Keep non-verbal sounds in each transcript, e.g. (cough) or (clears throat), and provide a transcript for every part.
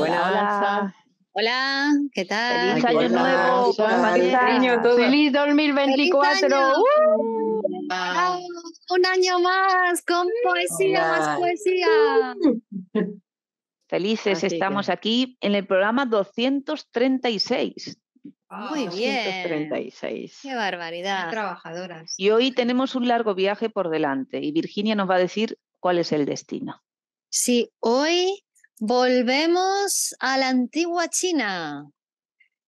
Buenas, hola. Hola, ¿qué tal? Feliz año nuevo, feliz año Feliz 2024. año. un año más con poesía, más poesía. Felices estamos aquí en el programa 236. Ah, muy bien. 236. Qué barbaridad. trabajadoras. Y hoy tenemos un largo viaje por delante y Virginia nos va a decir cuál es el destino. Sí, hoy Volvemos a la antigua China,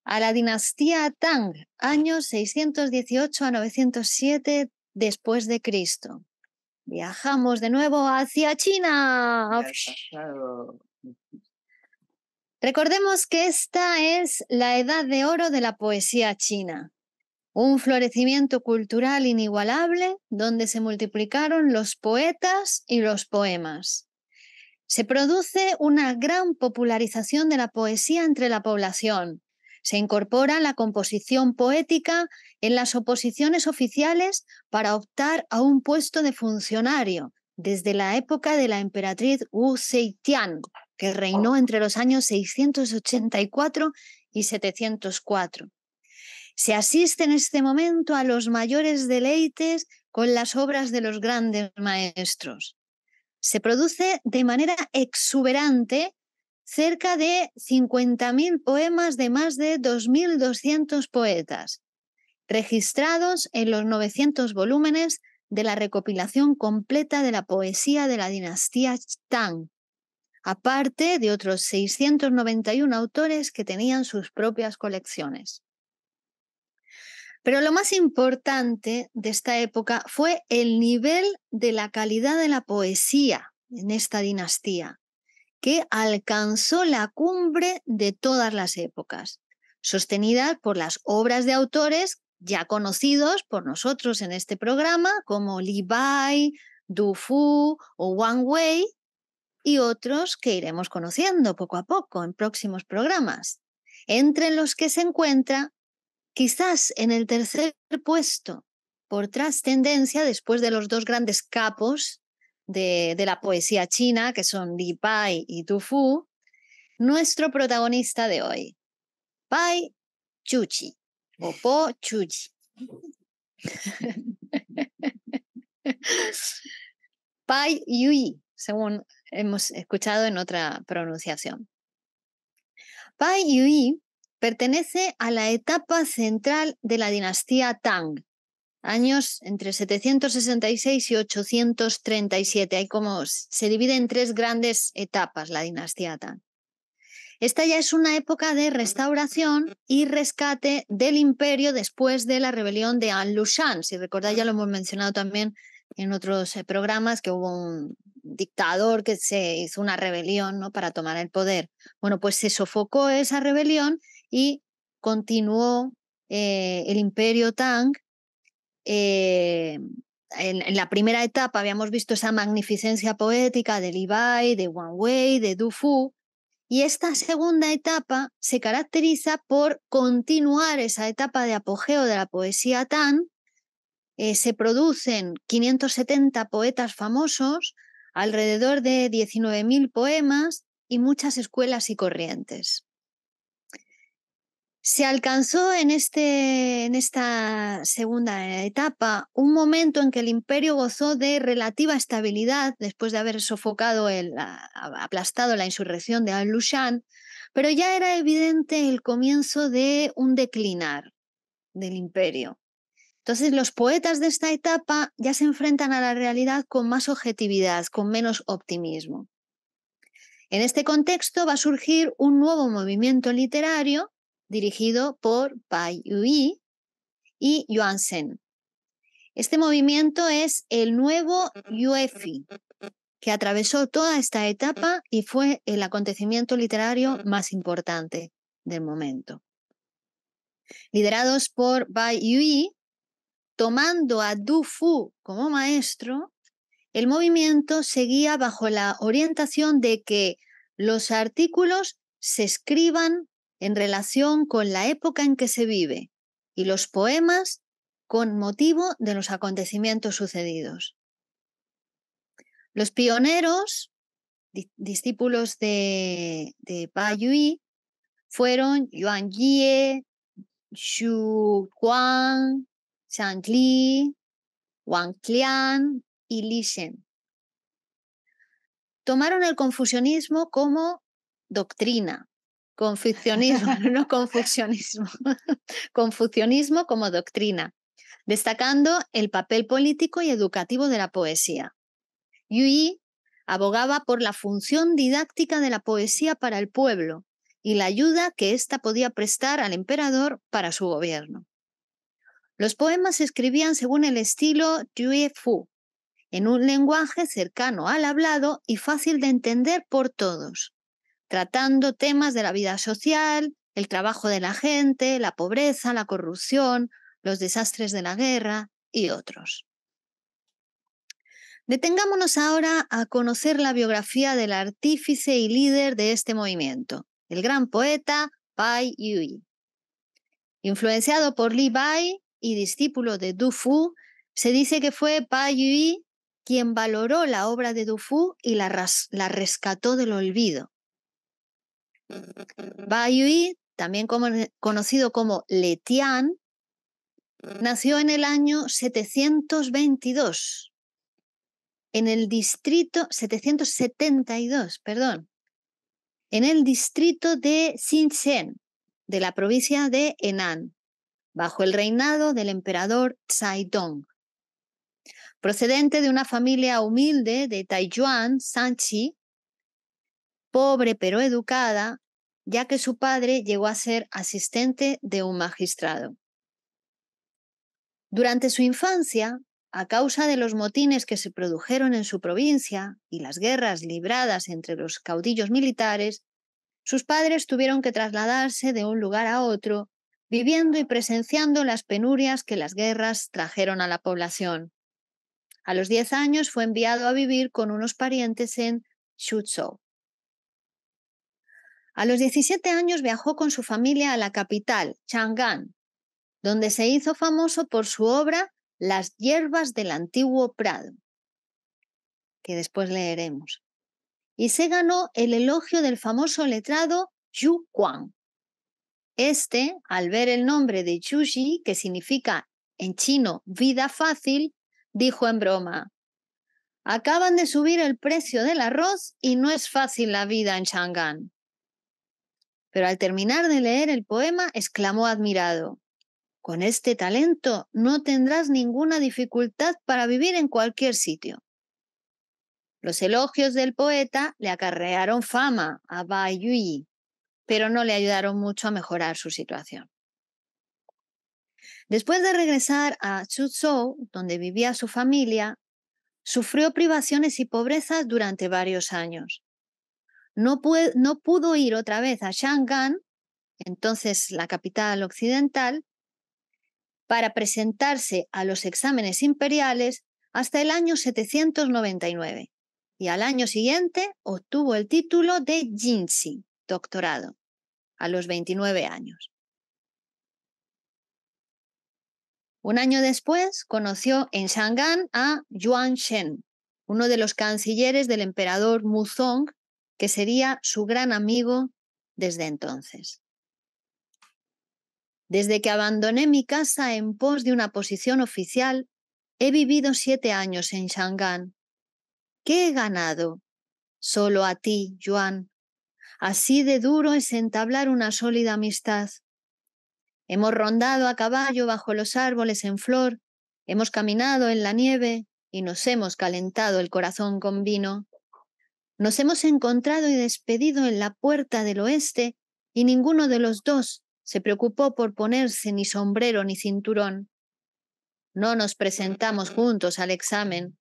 a la dinastía Tang, años 618 a 907 después de Cristo. Viajamos de nuevo hacia China. Recordemos que esta es la edad de oro de la poesía china, un florecimiento cultural inigualable donde se multiplicaron los poetas y los poemas se produce una gran popularización de la poesía entre la población. Se incorpora la composición poética en las oposiciones oficiales para optar a un puesto de funcionario desde la época de la emperatriz Wu Zetian, que reinó entre los años 684 y 704. Se asiste en este momento a los mayores deleites con las obras de los grandes maestros se produce de manera exuberante cerca de 50.000 poemas de más de 2.200 poetas, registrados en los 900 volúmenes de la recopilación completa de la poesía de la dinastía Tang, aparte de otros 691 autores que tenían sus propias colecciones. Pero lo más importante de esta época fue el nivel de la calidad de la poesía en esta dinastía, que alcanzó la cumbre de todas las épocas, sostenida por las obras de autores ya conocidos por nosotros en este programa, como Li Bai, Du Fu o Wang Wei, y otros que iremos conociendo poco a poco en próximos programas, entre los que se encuentra quizás en el tercer puesto por trascendencia después de los dos grandes capos de, la poesía china, que son Li Pai y Tu Fu, nuestro protagonista de hoy, Pai Chuchi o Po Chuchi. (laughs) Pai Yui, según hemos escuchado en otra pronunciación. Pai Yui Pertenece a la etapa central de la dinastía Tang, años entre 766 y 837. Hay como se divide en tres grandes etapas la dinastía Tang. Esta ya es una época de restauración y rescate del imperio después de la rebelión de An Lushan, Si recordáis, ya lo hemos mencionado también en otros eh, programas, que hubo un dictador que se hizo una rebelión ¿no? para tomar el poder. Bueno, pues se sofocó esa rebelión y continuó eh, el imperio Tang. Eh, en, la primera etapa habíamos visto esa magnificencia poética de Bai, de Wang Wei, de Du Fu, y esta segunda etapa se caracteriza por continuar esa etapa de apogeo de la poesía Tang. Eh, se producen 570 poetas famosos, alrededor de 19.000 poemas y muchas escuelas y corrientes. Se alcanzó en, este, en esta segunda etapa un momento en que el imperio gozó de relativa estabilidad después de haber sofocado, el, aplastado la insurrección de Al-Lushan, pero ya era evidente el comienzo de un declinar del imperio. Entonces los poetas de esta etapa ya se enfrentan a la realidad con más objetividad, con menos optimismo. En este contexto va a surgir un nuevo movimiento literario dirigido por Bai Yui y Yuan Sen. Este movimiento es el nuevo Yuefi, que atravesó toda esta etapa y fue el acontecimiento literario más importante del momento. Liderados por Bai Yui, tomando a Du Fu como maestro, el movimiento seguía bajo la orientación de que los artículos se escriban en relación con la época en que se vive y los poemas con motivo de los acontecimientos sucedidos. Los pioneros, discípulos de, de Pa Yui, fueron Yuan Jie, Xu Guang, Zhang Li, Wang Qian y Li Shen. Tomaron el confucianismo como doctrina Confucianismo, (laughs) no confeccionismo, confucionismo como doctrina, destacando el papel político y educativo de la poesía. Yui abogaba por la función didáctica de la poesía para el pueblo y la ayuda que ésta podía prestar al emperador para su gobierno. Los poemas se escribían según el estilo Yue Fu, en un lenguaje cercano al hablado y fácil de entender por todos tratando temas de la vida social, el trabajo de la gente, la pobreza, la corrupción, los desastres de la guerra y otros. Detengámonos ahora a conocer la biografía del artífice y líder de este movimiento, el gran poeta Pai Yui. Influenciado por Li Bai y discípulo de Du Fu, se dice que fue Pai Yui quien valoró la obra de Du Fu y la, la rescató del olvido. Bayui, también conocido como Letian, mm. nació en el año 722, en el distrito 772, perdón, en el distrito de Xinchen, de la provincia de Henan, bajo el reinado del emperador Dong, Procedente de una familia humilde de Taiyuan, Sanchi, pobre pero educada, ya que su padre llegó a ser asistente de un magistrado. Durante su infancia, a causa de los motines que se produjeron en su provincia y las guerras libradas entre los caudillos militares, sus padres tuvieron que trasladarse de un lugar a otro, viviendo y presenciando las penurias que las guerras trajeron a la población. A los 10 años fue enviado a vivir con unos parientes en Shuzhou. A los 17 años viajó con su familia a la capital, Chang'an, donde se hizo famoso por su obra Las hierbas del antiguo Prado, que después leeremos, y se ganó el elogio del famoso letrado Yu Quan. Este, al ver el nombre de Yuji, que significa en chino vida fácil, dijo en broma, acaban de subir el precio del arroz y no es fácil la vida en Chang'an pero al terminar de leer el poema exclamó admirado, Con este talento no tendrás ninguna dificultad para vivir en cualquier sitio. Los elogios del poeta le acarrearon fama a Yui, pero no le ayudaron mucho a mejorar su situación. Después de regresar a Chuzhou, donde vivía su familia, sufrió privaciones y pobrezas durante varios años no, pudo ir otra vez a Shangan, entonces la capital occidental, para presentarse a los exámenes imperiales hasta el año 799 y al año siguiente obtuvo el título de Jinxi, doctorado, a los 29 años. Un año después conoció en Shangan a Yuan Shen, uno de los cancilleres del emperador Muzong que sería su gran amigo desde entonces. Desde que abandoné mi casa en pos de una posición oficial, he vivido siete años en Shanghái. ¿Qué he ganado? Solo a ti, Juan. Así de duro es entablar una sólida amistad. Hemos rondado a caballo bajo los árboles en flor, hemos caminado en la nieve y nos hemos calentado el corazón con vino. Nos hemos encontrado y despedido en la puerta del oeste y ninguno de los dos se preocupó por ponerse ni sombrero ni cinturón. No nos presentamos juntos al examen.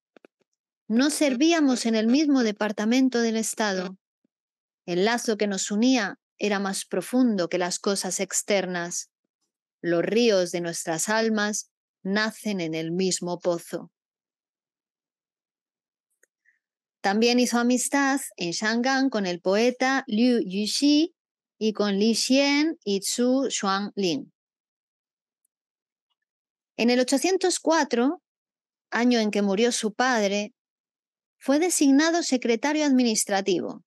No servíamos en el mismo departamento del Estado. El lazo que nos unía era más profundo que las cosas externas. Los ríos de nuestras almas nacen en el mismo pozo. También hizo amistad en Shanghái con el poeta Liu Yuxi y con Li Xian y Zhu Lin. En el 804, año en que murió su padre, fue designado secretario administrativo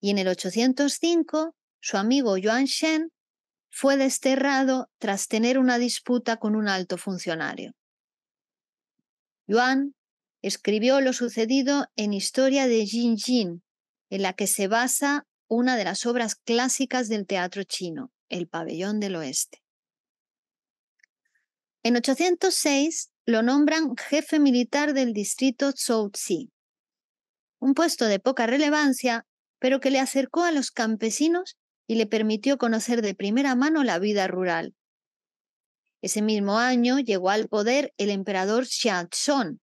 y en el 805 su amigo Yuan Shen fue desterrado tras tener una disputa con un alto funcionario. Yuan escribió lo sucedido en Historia de Jin Jin, en la que se basa una de las obras clásicas del teatro chino, El Pabellón del Oeste. En 806 lo nombran jefe militar del distrito Zhouzi, un puesto de poca relevancia, pero que le acercó a los campesinos y le permitió conocer de primera mano la vida rural. Ese mismo año llegó al poder el emperador Zhong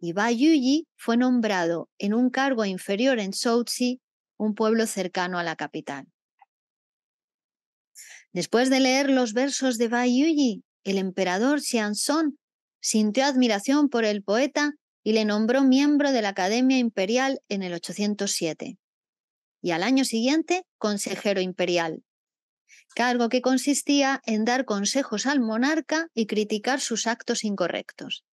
y Bai Yuyi fue nombrado en un cargo inferior en Shaoxi, un pueblo cercano a la capital. Después de leer los versos de Bai Yuyi, el emperador Son sintió admiración por el poeta y le nombró miembro de la Academia Imperial en el 807 y al año siguiente consejero imperial, cargo que consistía en dar consejos al monarca y criticar sus actos incorrectos.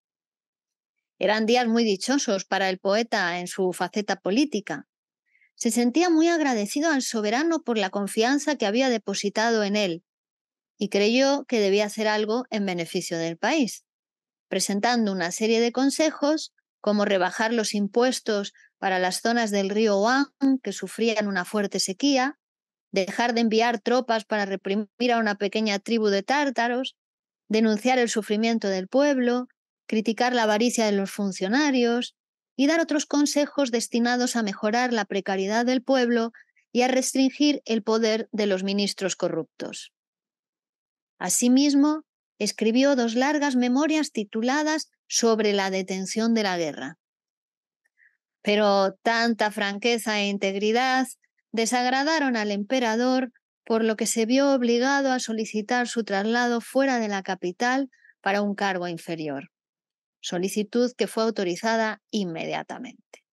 Eran días muy dichosos para el poeta en su faceta política. Se sentía muy agradecido al soberano por la confianza que había depositado en él y creyó que debía hacer algo en beneficio del país, presentando una serie de consejos como rebajar los impuestos para las zonas del río Wang que sufrían una fuerte sequía, dejar de enviar tropas para reprimir a una pequeña tribu de tártaros, denunciar el sufrimiento del pueblo, criticar la avaricia de los funcionarios y dar otros consejos destinados a mejorar la precariedad del pueblo y a restringir el poder de los ministros corruptos. Asimismo, escribió dos largas memorias tituladas sobre la detención de la guerra. Pero tanta franqueza e integridad desagradaron al emperador, por lo que se vio obligado a solicitar su traslado fuera de la capital para un cargo inferior solicitud que fue autorizada inmediatamente.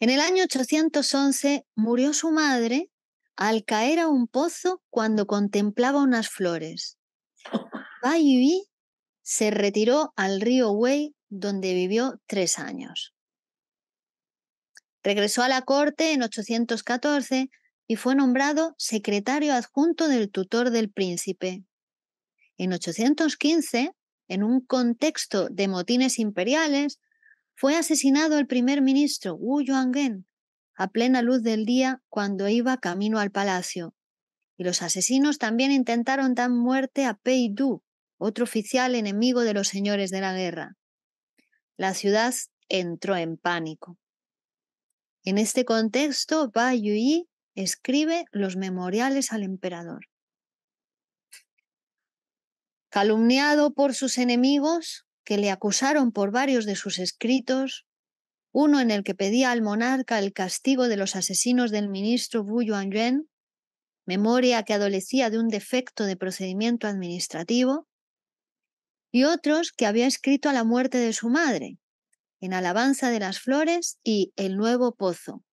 En el año 811 murió su madre al caer a un pozo cuando contemplaba unas flores. Baibi (laughs) se retiró al río Wei, donde vivió tres años. Regresó a la corte en 814 y fue nombrado secretario adjunto del tutor del príncipe. En 815 en un contexto de motines imperiales, fue asesinado el primer ministro Wu Yuangen a plena luz del día cuando iba camino al palacio. Y los asesinos también intentaron dar muerte a Pei Du, otro oficial enemigo de los señores de la guerra. La ciudad entró en pánico. En este contexto, Ba Yuyi escribe los memoriales al emperador. Calumniado por sus enemigos, que le acusaron por varios de sus escritos, uno en el que pedía al monarca el castigo de los asesinos del ministro Wu yuen memoria que adolecía de un defecto de procedimiento administrativo, y otros que había escrito a la muerte de su madre, en alabanza de las flores y el nuevo pozo,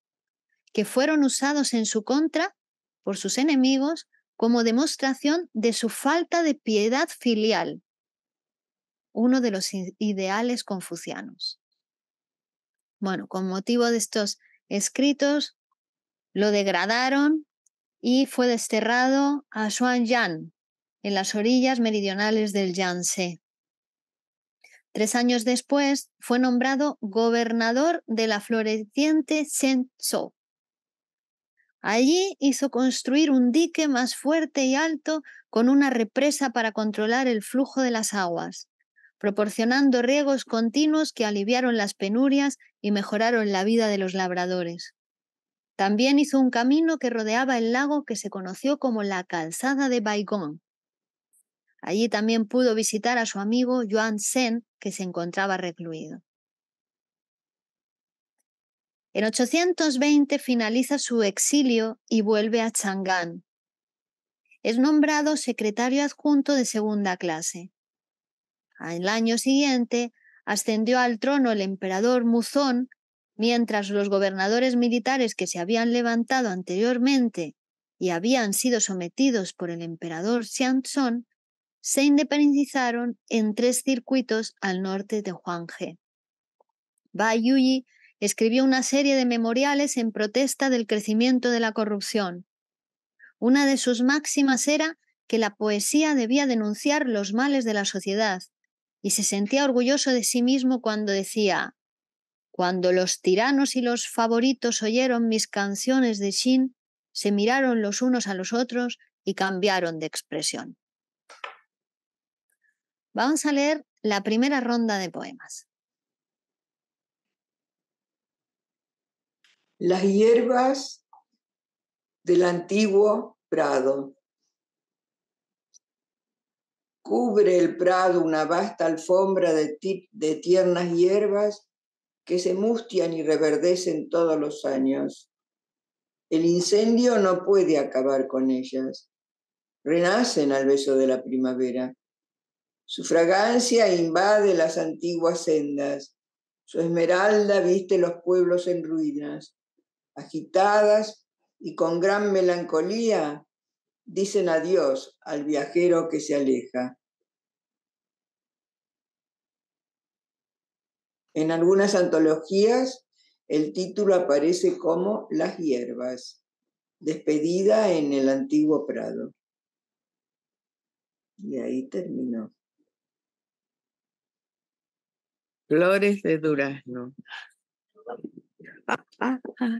que fueron usados en su contra por sus enemigos como demostración de su falta de piedad filial, uno de los ideales confucianos. Bueno, con motivo de estos escritos, lo degradaron y fue desterrado a yang en las orillas meridionales del Yangtze. Tres años después fue nombrado gobernador de la floreciente Shenzhou Allí hizo construir un dique más fuerte y alto con una represa para controlar el flujo de las aguas, proporcionando riegos continuos que aliviaron las penurias y mejoraron la vida de los labradores. También hizo un camino que rodeaba el lago que se conoció como la Calzada de Baigón. Allí también pudo visitar a su amigo Yuan Sen, que se encontraba recluido. En 820 finaliza su exilio y vuelve a Chang'an. Es nombrado secretario adjunto de segunda clase. Al año siguiente ascendió al trono el emperador Muzón, mientras los gobernadores militares que se habían levantado anteriormente y habían sido sometidos por el emperador Xianzong se independizaron en tres circuitos al norte de Huanghe. Bai Yuyi escribió una serie de memoriales en protesta del crecimiento de la corrupción. Una de sus máximas era que la poesía debía denunciar los males de la sociedad, y se sentía orgulloso de sí mismo cuando decía, Cuando los tiranos y los favoritos oyeron mis canciones de Shin, se miraron los unos a los otros y cambiaron de expresión. Vamos a leer la primera ronda de poemas. las hierbas del antiguo prado. Cubre el prado una vasta alfombra de, de tiernas hierbas que se mustian y reverdecen todos los años. El incendio no puede acabar con ellas. Renacen al beso de la primavera. Su fragancia invade las antiguas sendas. Su esmeralda viste los pueblos en ruinas agitadas y con gran melancolía, dicen adiós al viajero que se aleja. En algunas antologías el título aparece como Las hierbas, despedida en el antiguo prado. Y ahí terminó. Flores de durazno. Ah, ah, ah.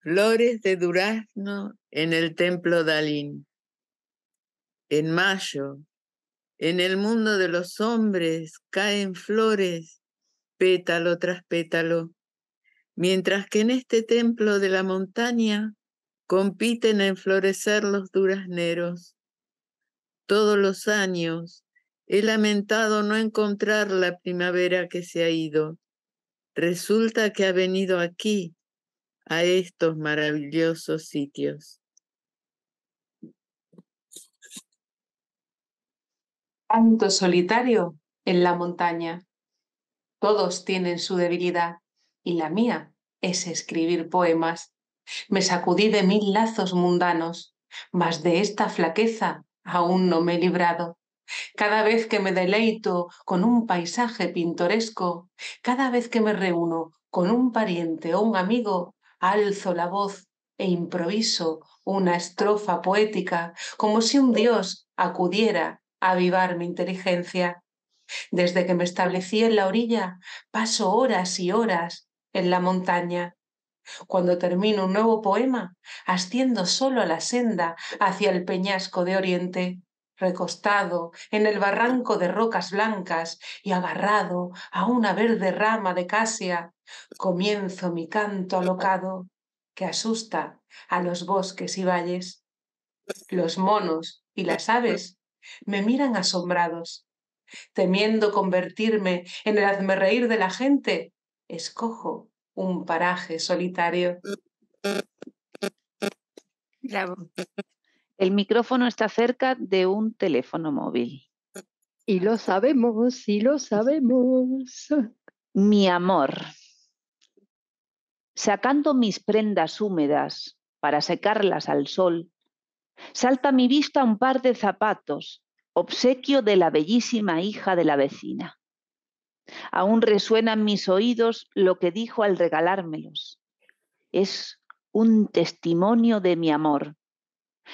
flores de durazno en el templo Dalín. En mayo, en el mundo de los hombres caen flores, pétalo tras pétalo, mientras que en este templo de la montaña compiten en florecer los durazneros. Todos los años he lamentado no encontrar la primavera que se ha ido. Resulta que ha venido aquí, a estos maravillosos sitios. Tanto solitario en la montaña. Todos tienen su debilidad y la mía es escribir poemas. Me sacudí de mil lazos mundanos, mas de esta flaqueza aún no me he librado. Cada vez que me deleito con un paisaje pintoresco, cada vez que me reúno con un pariente o un amigo, alzo la voz e improviso una estrofa poética, como si un dios acudiera a avivar mi inteligencia. Desde que me establecí en la orilla, paso horas y horas en la montaña. Cuando termino un nuevo poema, asciendo solo a la senda hacia el peñasco de Oriente, recostado en el barranco de rocas blancas y agarrado a una verde rama de casia comienzo mi canto alocado que asusta a los bosques y valles. Los monos y las aves me miran asombrados. Temiendo convertirme en el reír de la gente, escojo un paraje solitario. El micrófono está cerca de un teléfono móvil. Y lo sabemos, y lo sabemos. Mi amor sacando mis prendas húmedas para secarlas al sol, salta a mi vista un par de zapatos, obsequio de la bellísima hija de la vecina. Aún resuena en mis oídos lo que dijo al regalármelos. Es un testimonio de mi amor.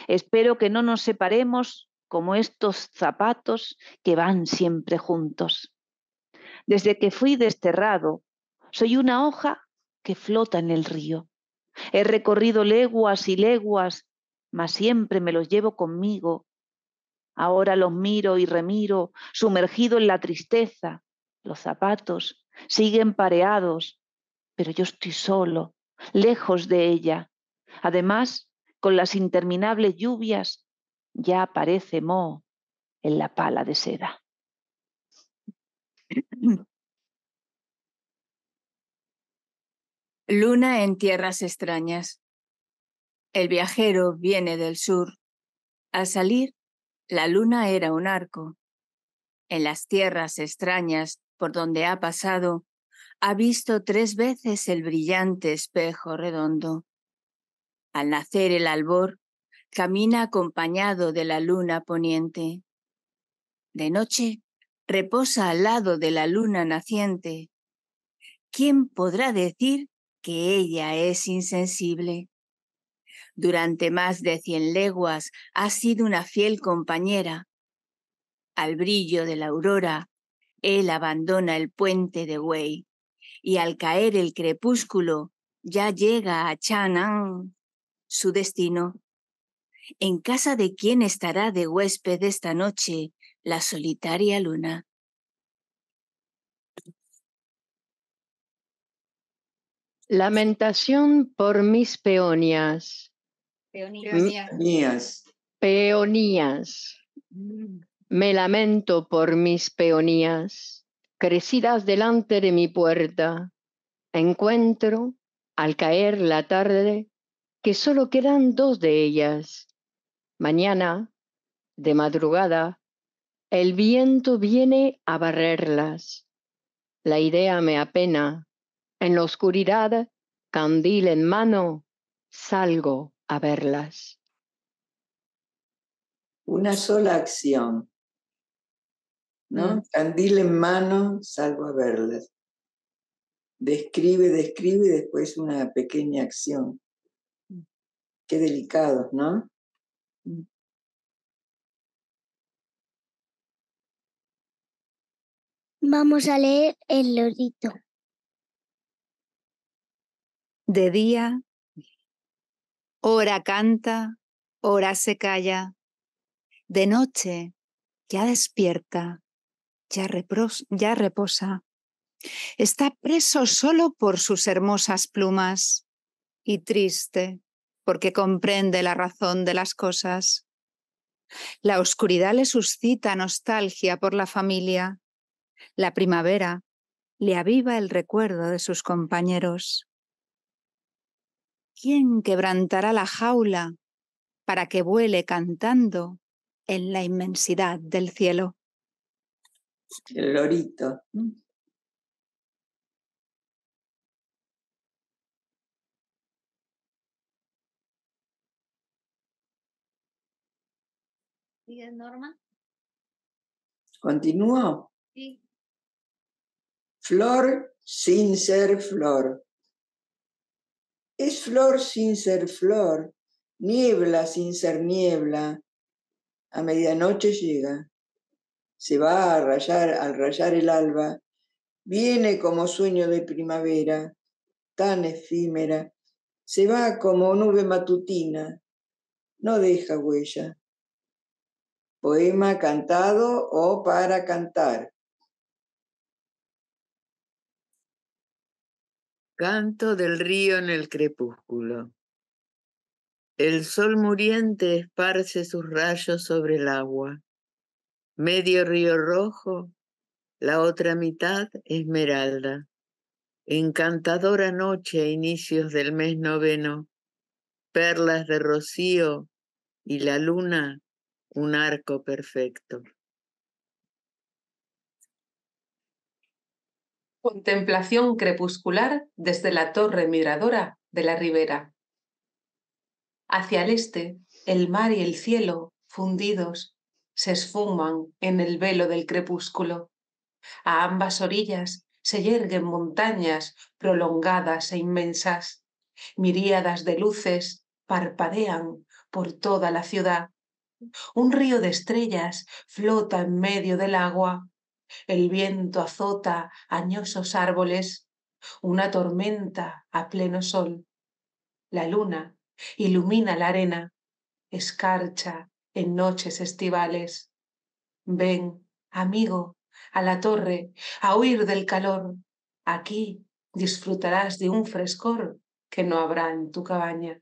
Espero que no nos separemos como estos zapatos que van siempre juntos. Desde que fui desterrado, soy una hoja que flota en el río. He recorrido leguas y leguas, mas siempre me los llevo conmigo. Ahora los miro y remiro, sumergido en la tristeza. Los zapatos siguen pareados, pero yo estoy solo, lejos de ella. Además, con las interminables lluvias, ya aparece Mo en la pala de seda. (clears throat) Luna en tierras extrañas. El viajero viene del sur. Al salir, la luna era un arco. En las tierras extrañas por donde ha pasado, ha visto tres veces el brillante espejo redondo. Al nacer el albor, camina acompañado de la luna poniente. De noche, reposa al lado de la luna naciente. ¿Quién podrá decir que ella es insensible. Durante más de cien leguas ha sido una fiel compañera. Al brillo de la aurora, él abandona el puente de Wei y al caer el crepúsculo ya llega a Chanan, su destino. ¿En casa de quién estará de huésped esta noche la solitaria luna? Lamentación por mis peonías. Peonías. Peonías. Mm. Me lamento por mis peonías, crecidas delante de mi puerta. Encuentro, al caer la tarde, que solo quedan dos de ellas. Mañana, de madrugada, el viento viene a barrerlas. La idea me apena, en la oscuridad, candil en mano, salgo a verlas. Una sola acción, ¿no? Mm. Candil en mano, salgo a verlas. Describe, describe y después una pequeña acción. Mm. Qué delicados, ¿no? Mm. Vamos a leer el lorito de día, hora canta, hora se calla, de noche ya despierta, ya, ya reposa, está preso solo por sus hermosas plumas y triste porque comprende la razón de las cosas. La oscuridad le suscita nostalgia por la familia. La primavera le aviva el recuerdo de sus compañeros. ¿Quién quebrantará la jaula para que vuele cantando en la inmensidad del cielo? El lorito. ¿Sigue Norma? ¿Continúo? Sí. Flor sin ser flor. Es flor sin ser flor, niebla sin ser niebla. A medianoche llega, se va a rayar al rayar el alba, viene como sueño de primavera, tan efímera, se va como nube matutina, no deja huella. Poema cantado o para cantar. Canto del río en el crepúsculo. El sol muriente esparce sus rayos sobre el agua. Medio río rojo, la otra mitad esmeralda. Encantadora noche a inicios del mes noveno. Perlas de rocío y la luna, un arco perfecto. Contemplación crepuscular desde la torre miradora de la ribera. Hacia el este, el mar y el cielo, fundidos, se esfuman en el velo del crepúsculo. A ambas orillas se yerguen montañas prolongadas e inmensas. Miríadas de luces parpadean por toda la ciudad. Un río de estrellas flota en medio del agua el viento azota añosos árboles, una tormenta a pleno sol. La luna ilumina la arena, escarcha en noches estivales. Ven, amigo, a la torre, a huir del calor. Aquí disfrutarás de un frescor que no habrá en tu cabaña.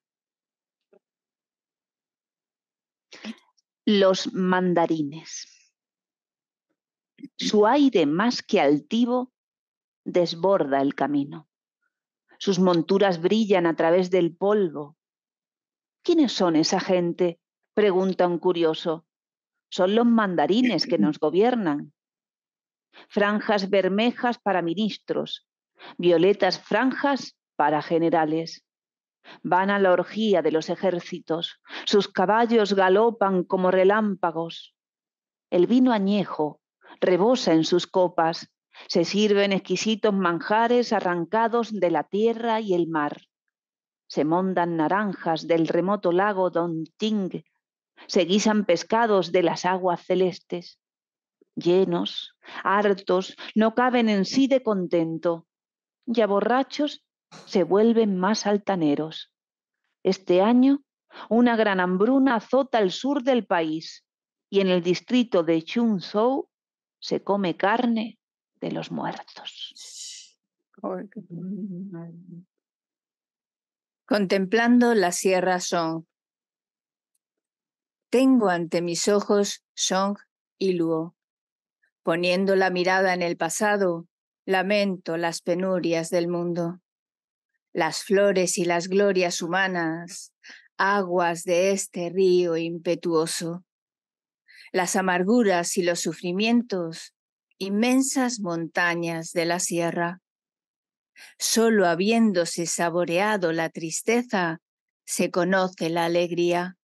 Los mandarines. Su aire más que altivo desborda el camino. Sus monturas brillan a través del polvo. ¿Quiénes son esa gente? pregunta un curioso. Son los mandarines que nos gobiernan. Franjas bermejas para ministros, violetas franjas para generales. Van a la orgía de los ejércitos, sus caballos galopan como relámpagos. El vino añejo rebosa en sus copas, se sirven exquisitos manjares arrancados de la tierra y el mar. Se mondan naranjas del remoto lago Don Ting, se guisan pescados de las aguas celestes. Llenos, hartos, no caben en sí de contento, ya borrachos se vuelven más altaneros. Este año, una gran hambruna azota el sur del país y en el distrito de Chunzhou se come carne de los muertos. Contemplando la sierra Song. Tengo ante mis ojos Song y Luo. Poniendo la mirada en el pasado, lamento las penurias del mundo. Las flores y las glorias humanas, aguas de este río impetuoso las amarguras y los sufrimientos, inmensas montañas de la sierra. Solo habiéndose saboreado la tristeza se conoce la alegría.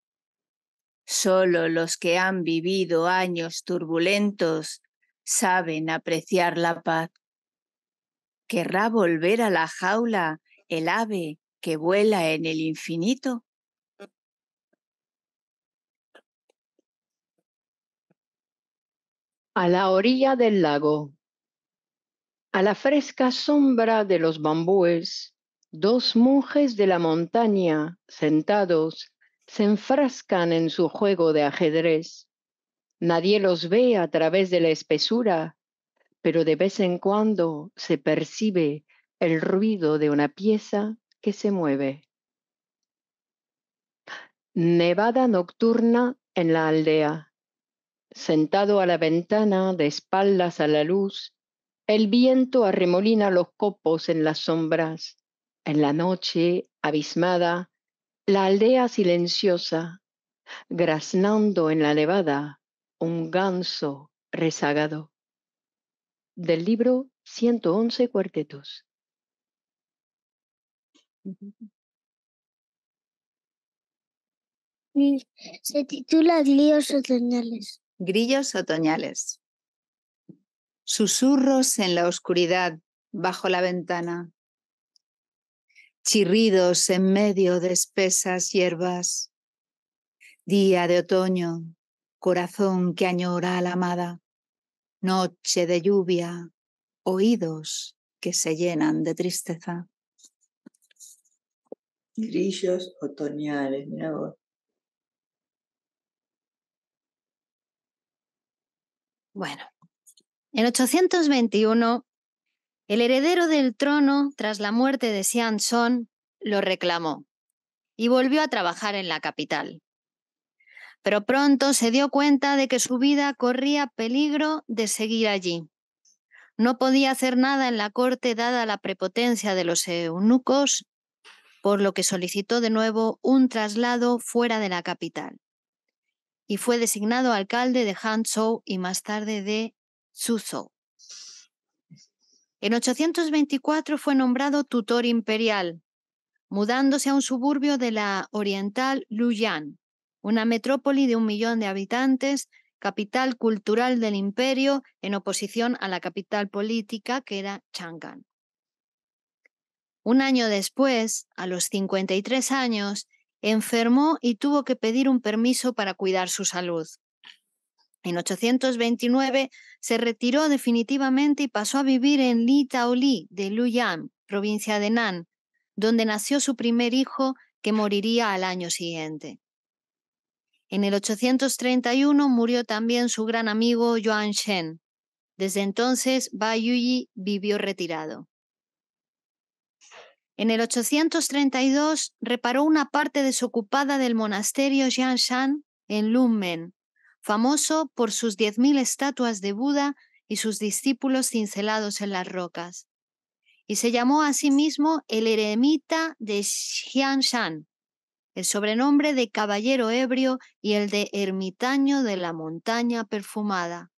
Solo los que han vivido años turbulentos saben apreciar la paz. ¿Querrá volver a la jaula el ave que vuela en el infinito? a la orilla del lago, a la fresca sombra de los bambúes, dos monjes de la montaña, sentados, se enfrascan en su juego de ajedrez. Nadie los ve a través de la espesura, pero de vez en cuando se percibe el ruido de una pieza que se mueve. Nevada nocturna en la aldea. Sentado a la ventana, de espaldas a la luz, el viento arremolina los copos en las sombras. En la noche, abismada, la aldea silenciosa, graznando en la nevada, un ganso rezagado. Del libro 111 cuartetos. Se titula Líos señales grillos otoñales. Susurros en la oscuridad bajo la ventana. Chirridos en medio de espesas hierbas. Día de otoño, corazón que añora a la amada. Noche de lluvia, oídos que se llenan de tristeza. Grillos otoñales, mi vos. Bueno, en 821, el heredero del trono, tras la muerte de Xian Son, lo reclamó y volvió a trabajar en la capital. Pero pronto se dio cuenta de que su vida corría peligro de seguir allí. No podía hacer nada en la corte dada la prepotencia de los eunucos, por lo que solicitó de nuevo un traslado fuera de la capital y fue designado alcalde de Hangzhou y más tarde de Suzhou. En 824 fue nombrado tutor imperial, mudándose a un suburbio de la oriental Luyan, una metrópoli de un millón de habitantes, capital cultural del imperio en oposición a la capital política que era Chang'an. Un año después, a los 53 años, enfermó y tuvo que pedir un permiso para cuidar su salud. En 829 se retiró definitivamente y pasó a vivir en Li Taoli de Luyan, provincia de Nan, donde nació su primer hijo que moriría al año siguiente. En el 831 murió también su gran amigo Yuan Shen. Desde entonces, Ba Yuyi vivió retirado. En el 832 reparó una parte desocupada del monasterio Shan en Lumen, famoso por sus 10.000 estatuas de Buda y sus discípulos cincelados en las rocas. Y se llamó a sí mismo el eremita de Shan, el sobrenombre de caballero ebrio y el de ermitaño de la montaña perfumada.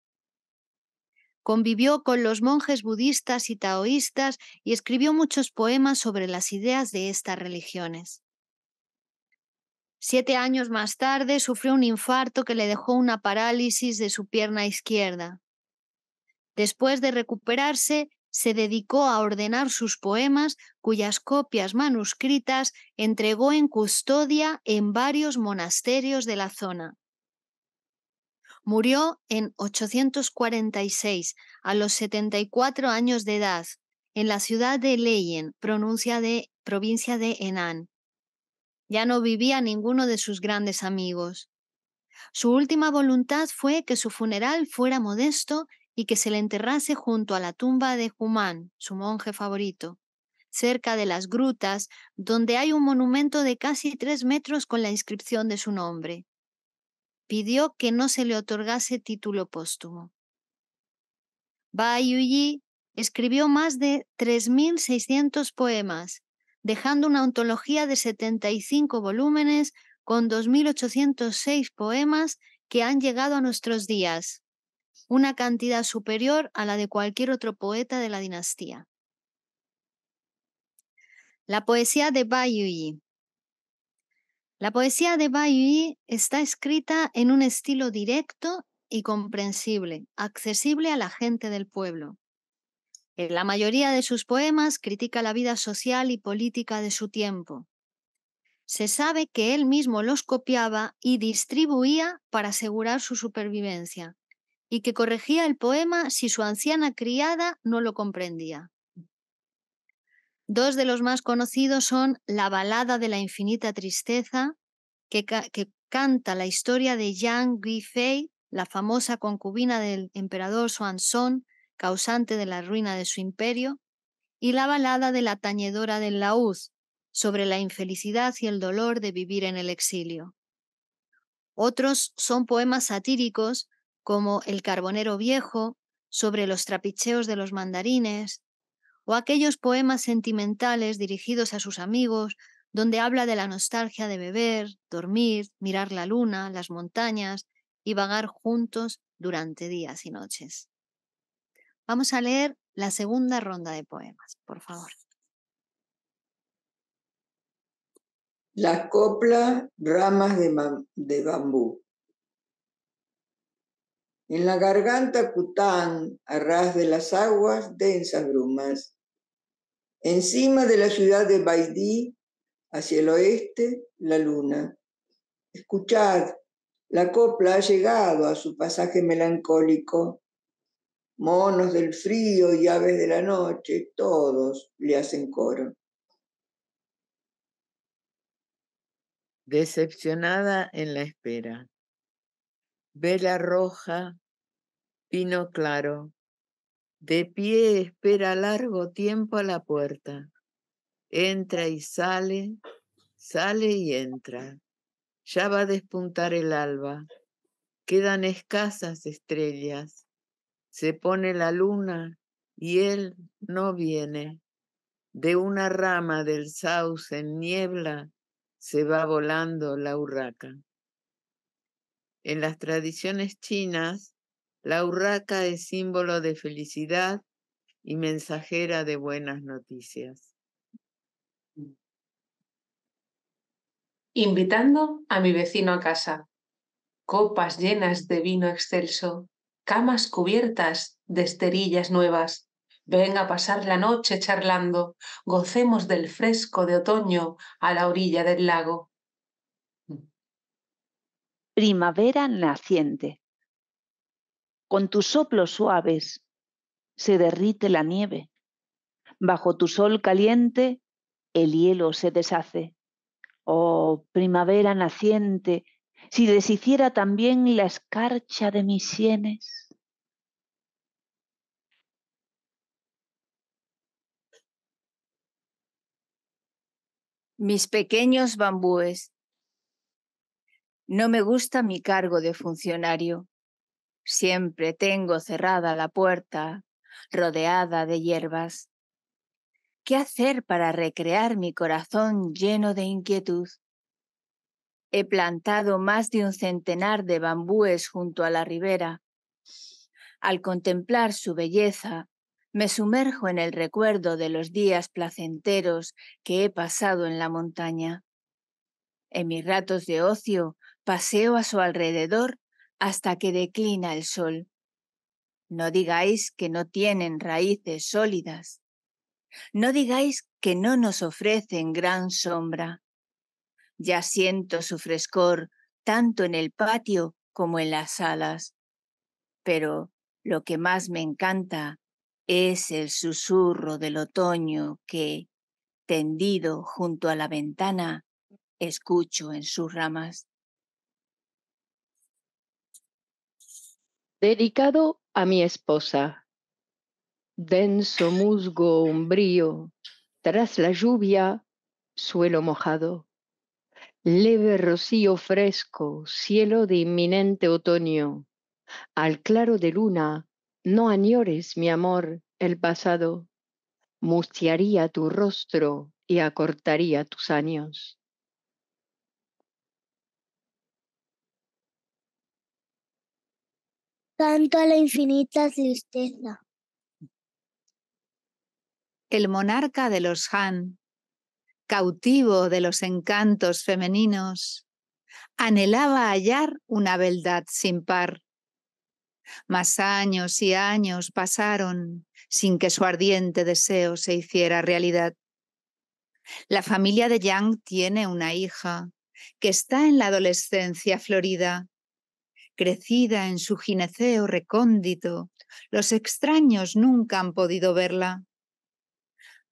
Convivió con los monjes budistas y taoístas y escribió muchos poemas sobre las ideas de estas religiones. Siete años más tarde sufrió un infarto que le dejó una parálisis de su pierna izquierda. Después de recuperarse, se dedicó a ordenar sus poemas, cuyas copias manuscritas entregó en custodia en varios monasterios de la zona. Murió en 846, a los 74 años de edad, en la ciudad de Leyen, provincia de Henan. Ya no vivía ninguno de sus grandes amigos. Su última voluntad fue que su funeral fuera modesto y que se le enterrase junto a la tumba de Humán, su monje favorito, cerca de las grutas, donde hay un monumento de casi tres metros con la inscripción de su nombre pidió que no se le otorgase título póstumo. Bai Yuyi escribió más de 3.600 poemas, dejando una ontología de 75 volúmenes con 2.806 poemas que han llegado a nuestros días, una cantidad superior a la de cualquier otro poeta de la dinastía. La poesía de Yuyi. La poesía de Bailly está escrita en un estilo directo y comprensible, accesible a la gente del pueblo. En eh, la mayoría de sus poemas critica la vida social y política de su tiempo. Se sabe que él mismo los copiaba y distribuía para asegurar su supervivencia, y que corregía el poema si su anciana criada no lo comprendía. Dos de los más conocidos son La balada de la infinita tristeza, que, canta la historia de Yang Guifei, la famosa concubina del emperador Xuanzong, causante de la ruina de su imperio, y la balada de la tañedora del laúd, sobre la infelicidad y el dolor de vivir en el exilio. Otros son poemas satíricos como El carbonero viejo, sobre los trapicheos de los mandarines, o aquellos poemas sentimentales dirigidos a sus amigos, donde habla de la nostalgia de beber, dormir, mirar la luna, las montañas y vagar juntos durante días y noches. Vamos a leer la segunda ronda de poemas, por favor. La copla Ramas de, Bambú. En la garganta Cután, a ras de las aguas, densas brumas. Encima de la ciudad de Baidí, hacia el oeste, la luna. Escuchad, la copla ha llegado a su pasaje melancólico. Monos del frío y aves de la noche, todos le hacen coro. Decepcionada en la espera. Vela roja Pino claro. De pie espera largo tiempo a la puerta. Entra y sale, sale y entra. Ya va a despuntar el alba. Quedan escasas estrellas. Se pone la luna y él no viene. De una rama del sauce en niebla se va volando la urraca. En las tradiciones chinas, la urraca es símbolo de felicidad y mensajera de buenas noticias. Mm. Invitando a mi vecino a casa. Copas llenas de vino excelso, camas cubiertas de esterillas nuevas. Venga a pasar la noche charlando, gocemos del fresco de otoño a la orilla del lago. Mm. Primavera naciente. Con tus soplos suaves se derrite la nieve. Bajo tu sol caliente el hielo se deshace. Oh, primavera naciente, si deshiciera también la escarcha de mis sienes. Mis pequeños bambúes. No me gusta mi cargo de funcionario. Siempre tengo cerrada la puerta, rodeada de hierbas. ¿Qué hacer para recrear mi corazón lleno de inquietud? He plantado más de un centenar de bambúes junto a la ribera. Al contemplar su belleza, me sumerjo en el recuerdo de los días placenteros que he pasado en la montaña. En mis ratos de ocio paseo a su alrededor hasta que declina el sol. No digáis que no tienen raíces sólidas. No digáis que no nos ofrecen gran sombra. Ya siento su frescor tanto en el patio como en las salas. Pero lo que más me encanta es el susurro del otoño que, tendido junto a la ventana, escucho en sus ramas. dedicado a mi esposa. Denso musgo umbrío, tras la lluvia, suelo mojado. Leve rocío fresco, cielo de inminente otoño. Al claro de luna, no añores, mi amor, el pasado. Mustiaría tu rostro y acortaría tus años. a la infinita tristeza. El monarca de los Han, cautivo de los encantos femeninos, anhelaba hallar una beldad sin par. Mas años y años pasaron sin que su ardiente deseo se hiciera realidad. La familia de Yang tiene una hija que está en la adolescencia florida crecida en su gineceo recóndito, los extraños nunca han podido verla.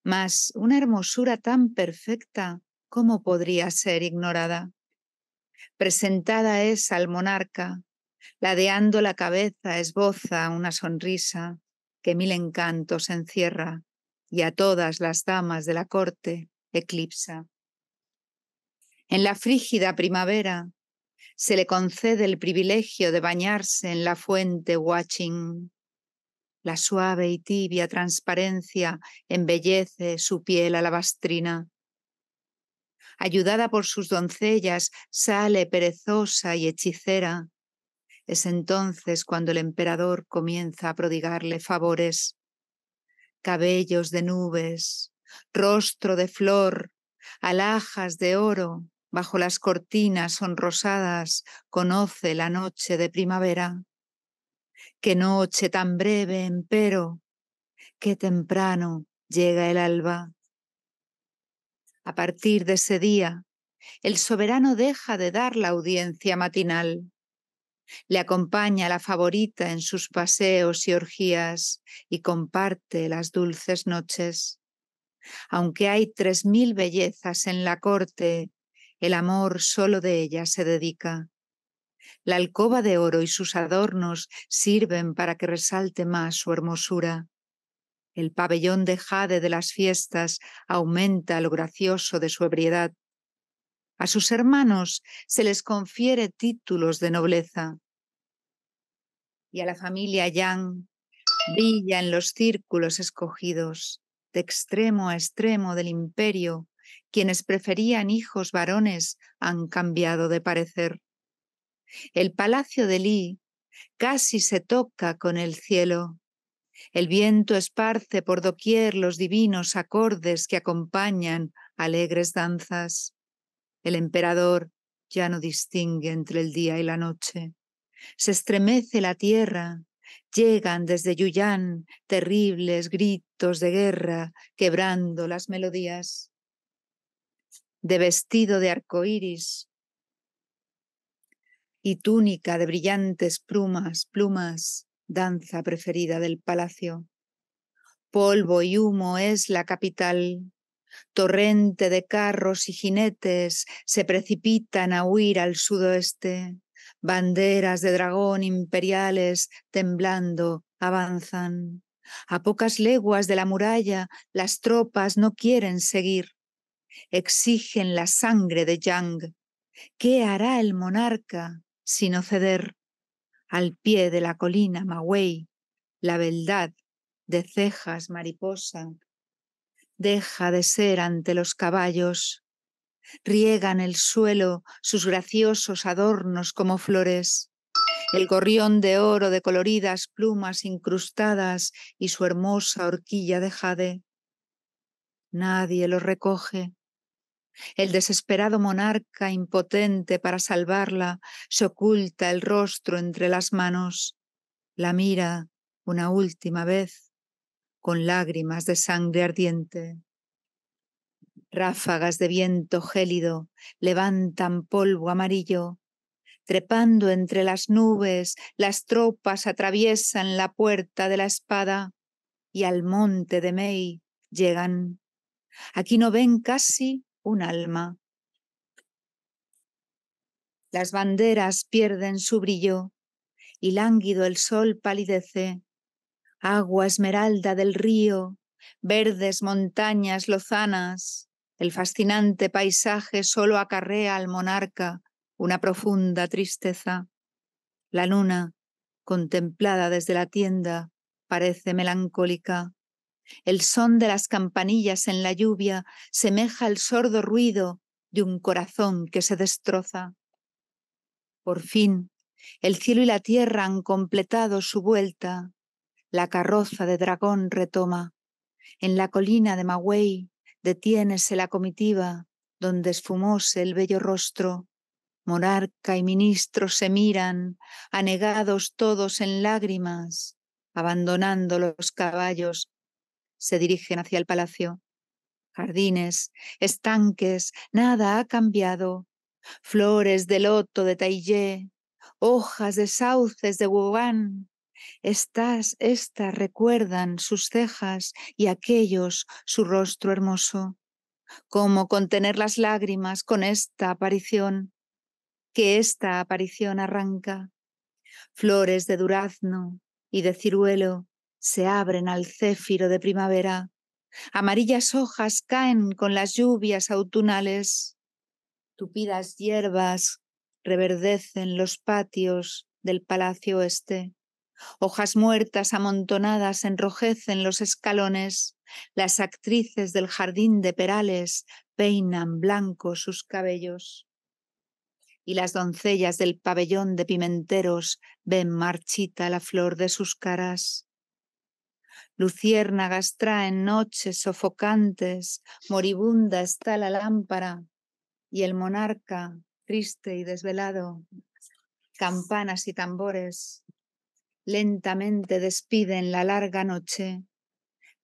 Mas una hermosura tan perfecta, ¿cómo podría ser ignorada? Presentada es al monarca, ladeando la cabeza esboza una sonrisa que mil encantos encierra y a todas las damas de la corte eclipsa. En la frígida primavera, se le concede el privilegio de bañarse en la fuente Watching. La suave y tibia transparencia embellece su piel alabastrina. Ayudada por sus doncellas, sale perezosa y hechicera. Es entonces cuando el emperador comienza a prodigarle favores. Cabellos de nubes, rostro de flor, alhajas de oro, bajo las cortinas sonrosadas conoce la noche de primavera. Qué noche tan breve, empero, qué temprano llega el alba. A partir de ese día, el soberano deja de dar la audiencia matinal. Le acompaña la favorita en sus paseos y orgías y comparte las dulces noches. Aunque hay tres mil bellezas en la corte el amor solo de ella se dedica. La alcoba de oro y sus adornos sirven para que resalte más su hermosura. El pabellón de jade de las fiestas aumenta lo gracioso de su ebriedad. A sus hermanos se les confiere títulos de nobleza. Y a la familia Yang brilla en los círculos escogidos, de extremo a extremo del imperio, quienes preferían hijos varones han cambiado de parecer. El palacio de Li casi se toca con el cielo. El viento esparce por doquier los divinos acordes que acompañan alegres danzas. El emperador ya no distingue entre el día y la noche. Se estremece la tierra, llegan desde Yuyan terribles gritos de guerra quebrando las melodías de vestido de arco iris y túnica de brillantes plumas, plumas, danza preferida del palacio. Polvo y humo es la capital. Torrente de carros y jinetes se precipitan a huir al sudoeste. Banderas de dragón imperiales temblando avanzan. A pocas leguas de la muralla las tropas no quieren seguir exigen la sangre de Yang. ¿Qué hará el monarca sino ceder al pie de la colina Mawei, la beldad de cejas mariposa? Deja de ser ante los caballos, riegan el suelo sus graciosos adornos como flores. El gorrión de oro de coloridas plumas incrustadas y su hermosa horquilla de jade. Nadie lo recoge. El desesperado monarca impotente para salvarla se oculta el rostro entre las manos, la mira una última vez con lágrimas de sangre ardiente. Ráfagas de viento gélido levantan polvo amarillo. Trepando entre las nubes, las tropas atraviesan la puerta de la espada y al monte de Mei llegan. Aquí no ven casi un alma. Las banderas pierden su brillo y lánguido el sol palidece. Agua esmeralda del río, verdes montañas lozanas, el fascinante paisaje solo acarrea al monarca una profunda tristeza. La luna, contemplada desde la tienda, parece melancólica. El son de las campanillas en la lluvia semeja el sordo ruido de un corazón que se destroza. Por fin, el cielo y la tierra han completado su vuelta. La carroza de dragón retoma. En la colina de Magüey detiénese la comitiva donde esfumose el bello rostro. Monarca y ministro se miran, anegados todos en lágrimas, abandonando los caballos se dirigen hacia el palacio. Jardines, estanques, nada ha cambiado. Flores de loto de Taillé, hojas de sauces de Wuhan. Estas, estas recuerdan sus cejas y aquellos su rostro hermoso. ¿Cómo contener las lágrimas con esta aparición? Que esta aparición arranca. Flores de durazno y de ciruelo se abren al céfiro de primavera. Amarillas hojas caen con las lluvias autunales. Tupidas hierbas reverdecen los patios del palacio este. Hojas muertas amontonadas enrojecen los escalones. Las actrices del jardín de perales peinan blanco sus cabellos. Y las doncellas del pabellón de pimenteros ven marchita la flor de sus caras. Luciérnagas en noches sofocantes, moribunda está la lámpara y el monarca, triste y desvelado, campanas y tambores, lentamente despiden la larga noche.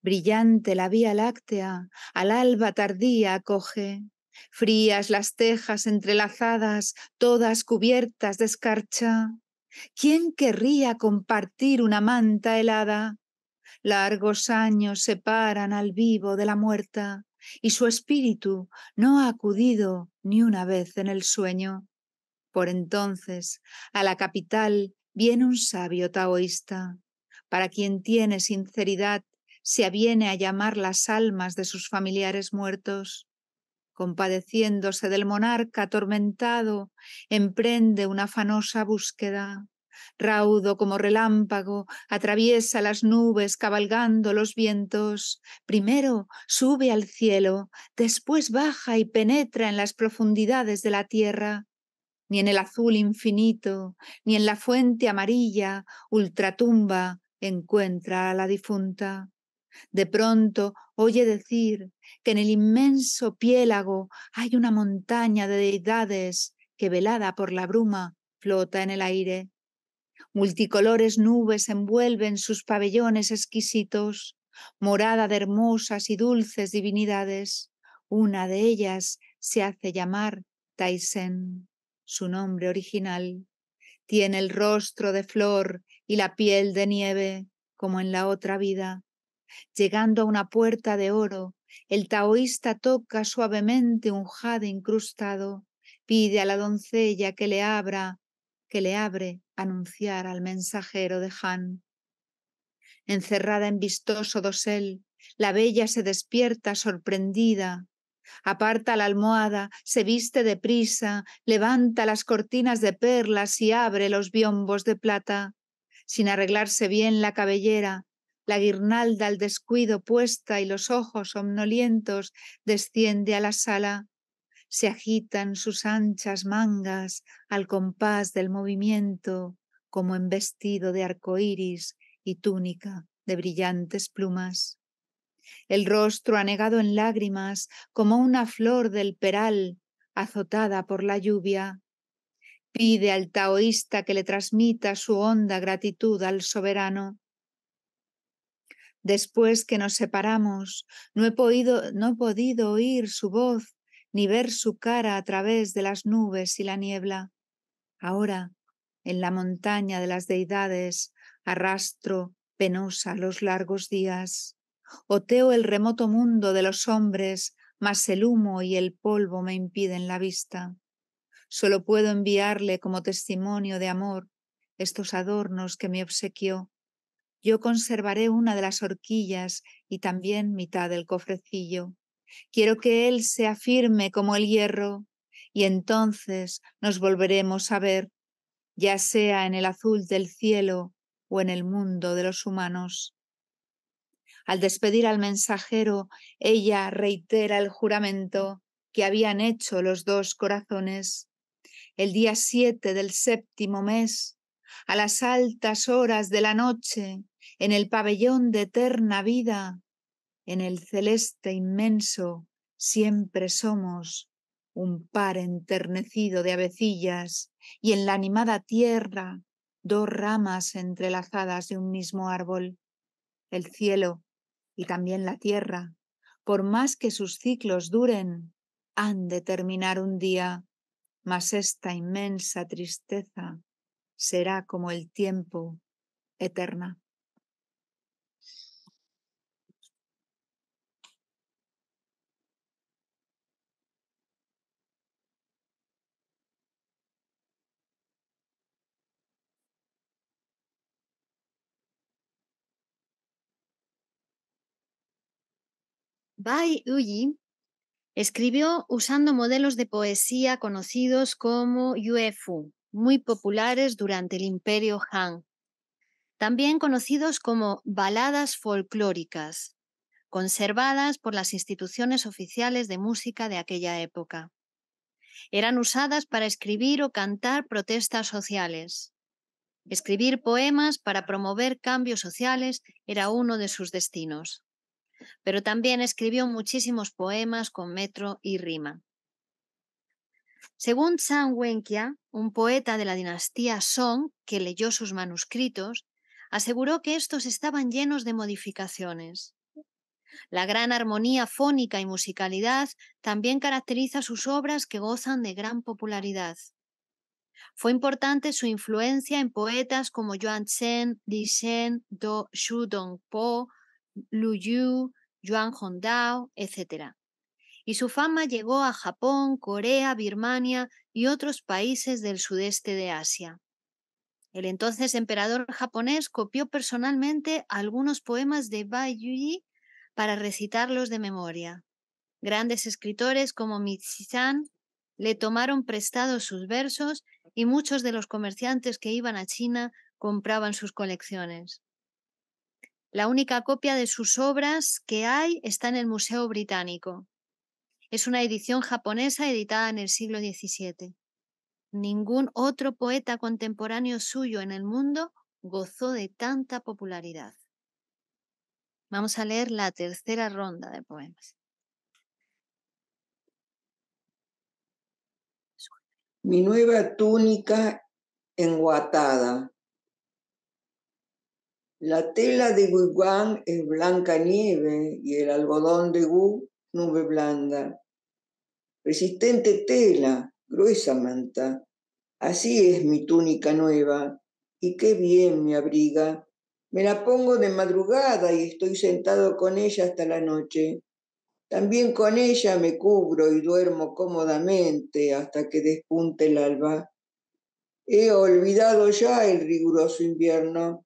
Brillante la vía láctea, al alba tardía acoge, frías las tejas entrelazadas, todas cubiertas de escarcha. ¿Quién querría compartir una manta helada? Largos años separan al vivo de la muerta, y su espíritu no ha acudido ni una vez en el sueño. Por entonces, a la capital viene un sabio taoísta, para quien tiene sinceridad se aviene a llamar las almas de sus familiares muertos. Compadeciéndose del monarca atormentado, emprende una afanosa búsqueda raudo como relámpago, atraviesa las nubes cabalgando los vientos. Primero sube al cielo, después baja y penetra en las profundidades de la tierra. Ni en el azul infinito, ni en la fuente amarilla, ultratumba, encuentra a la difunta. De pronto oye decir que en el inmenso piélago hay una montaña de deidades que velada por la bruma flota en el aire. Multicolores nubes envuelven sus pabellones exquisitos, morada de hermosas y dulces divinidades. Una de ellas se hace llamar Taisen, su nombre original. Tiene el rostro de flor y la piel de nieve, como en la otra vida. Llegando a una puerta de oro, el taoísta toca suavemente un jade incrustado, pide a la doncella que le abra que le abre anunciar al mensajero de Han. Encerrada en vistoso dosel, la bella se despierta sorprendida. Aparta la almohada, se viste de prisa, levanta las cortinas de perlas y abre los biombos de plata. Sin arreglarse bien la cabellera, la guirnalda al descuido puesta y los ojos somnolientos, desciende a la sala se agitan sus anchas mangas al compás del movimiento, como en vestido de arco y túnica de brillantes plumas. El rostro anegado en lágrimas, como una flor del peral azotada por la lluvia, pide al taoísta que le transmita su honda gratitud al soberano. Después que nos separamos, no he podido, no he podido oír su voz ni ver su cara a través de las nubes y la niebla. Ahora, en la montaña de las deidades, arrastro penosa los largos días. Oteo el remoto mundo de los hombres, mas el humo y el polvo me impiden la vista. Solo puedo enviarle como testimonio de amor estos adornos que me obsequió. Yo conservaré una de las horquillas y también mitad del cofrecillo. Quiero que Él sea firme como el hierro y entonces nos volveremos a ver, ya sea en el azul del cielo o en el mundo de los humanos. Al despedir al mensajero, ella reitera el juramento que habían hecho los dos corazones. El día siete del séptimo mes, a las altas horas de la noche, en el pabellón de eterna vida, en el celeste inmenso siempre somos un par enternecido de avecillas y en la animada tierra dos ramas entrelazadas de un mismo árbol. El cielo y también la tierra, por más que sus ciclos duren, han de terminar un día, mas esta inmensa tristeza será como el tiempo eterna. Bai Uyi escribió usando modelos de poesía conocidos como Yuefu, muy populares durante el Imperio Han, también conocidos como baladas folclóricas, conservadas por las instituciones oficiales de música de aquella época. Eran usadas para escribir o cantar protestas sociales. Escribir poemas para promover cambios sociales era uno de sus destinos pero también escribió muchísimos poemas con metro y rima. Según Zhang Wenqia, un poeta de la dinastía Song que leyó sus manuscritos, aseguró que estos estaban llenos de modificaciones. La gran armonía fónica y musicalidad también caracteriza sus obras que gozan de gran popularidad. Fue importante su influencia en poetas como Yuan Chen, Li Shen, Do Shu Dong Po, Lu Yu, Yuan Hongdao, etc. Y su fama llegó a Japón, Corea, Birmania y otros países del sudeste de Asia. El entonces emperador japonés copió personalmente algunos poemas de Bai Yuyi para recitarlos de memoria. Grandes escritores como San le tomaron prestados sus versos y muchos de los comerciantes que iban a China compraban sus colecciones. La única copia de sus obras que hay está en el Museo Británico. Es una edición japonesa editada en el siglo XVII. Ningún otro poeta contemporáneo suyo en el mundo gozó de tanta popularidad. Vamos a leer la tercera ronda de poemas. Mi nueva túnica enguatada la tela de guiguán es blanca nieve y el algodón de gu, nube blanda. Resistente tela, gruesa manta. Así es mi túnica nueva y qué bien me abriga. Me la pongo de madrugada y estoy sentado con ella hasta la noche. También con ella me cubro y duermo cómodamente hasta que despunte el alba. He olvidado ya el riguroso invierno.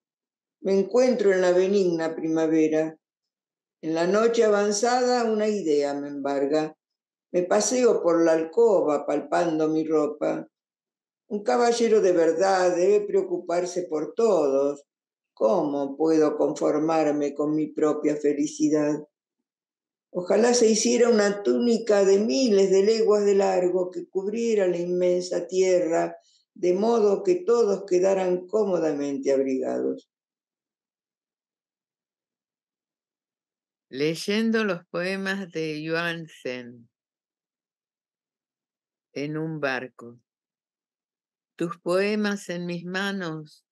Me encuentro en la benigna primavera. En la noche avanzada una idea me embarga. Me paseo por la alcoba palpando mi ropa. Un caballero de verdad debe preocuparse por todos. ¿Cómo puedo conformarme con mi propia felicidad? Ojalá se hiciera una túnica de miles de leguas de largo que cubriera la inmensa tierra, de modo que todos quedaran cómodamente abrigados. leyendo los poemas de Yuan Zhen en un barco. Tus poemas en mis manos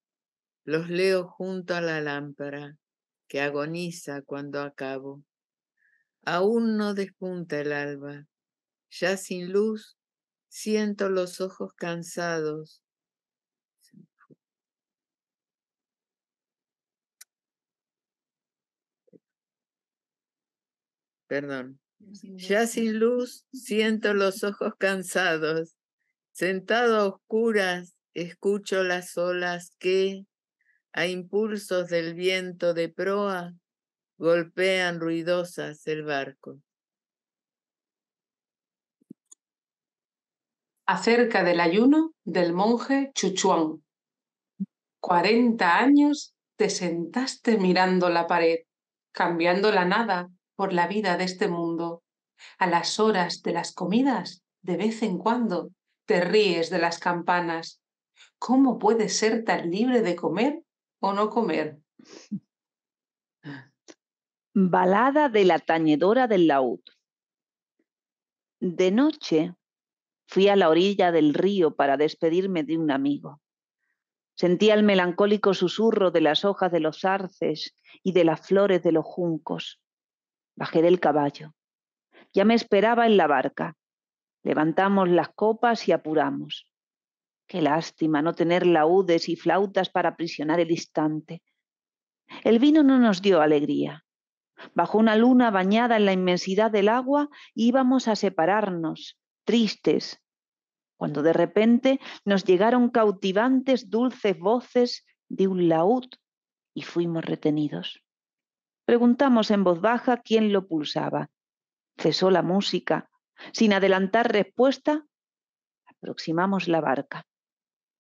los leo junto a la lámpara que agoniza cuando acabo. Aún no despunta el alba. Ya sin luz siento los ojos cansados perdón, ya sin luz siento los ojos cansados, sentado a oscuras escucho las olas que, a impulsos del viento de proa, golpean ruidosas el barco. Acerca del ayuno del monje Chuchuán. Cuarenta años te sentaste mirando la pared, cambiando la nada por la vida de este mundo. A las horas de las comidas, de vez en cuando, te ríes de las campanas. ¿Cómo puedes ser tan libre de comer o no comer? Balada de la tañedora del laúd. De noche fui a la orilla del río para despedirme de un amigo. Sentía el melancólico susurro de las hojas de los arces y de las flores de los juncos. Bajé del caballo. Ya me esperaba en la barca. Levantamos las copas y apuramos. Qué lástima no tener laúdes y flautas para aprisionar el instante. El vino no nos dio alegría. Bajo una luna bañada en la inmensidad del agua íbamos a separarnos, tristes, cuando de repente nos llegaron cautivantes dulces voces de un laúd y fuimos retenidos. Preguntamos en voz baja quién lo pulsaba. Cesó la música. Sin adelantar respuesta, aproximamos la barca.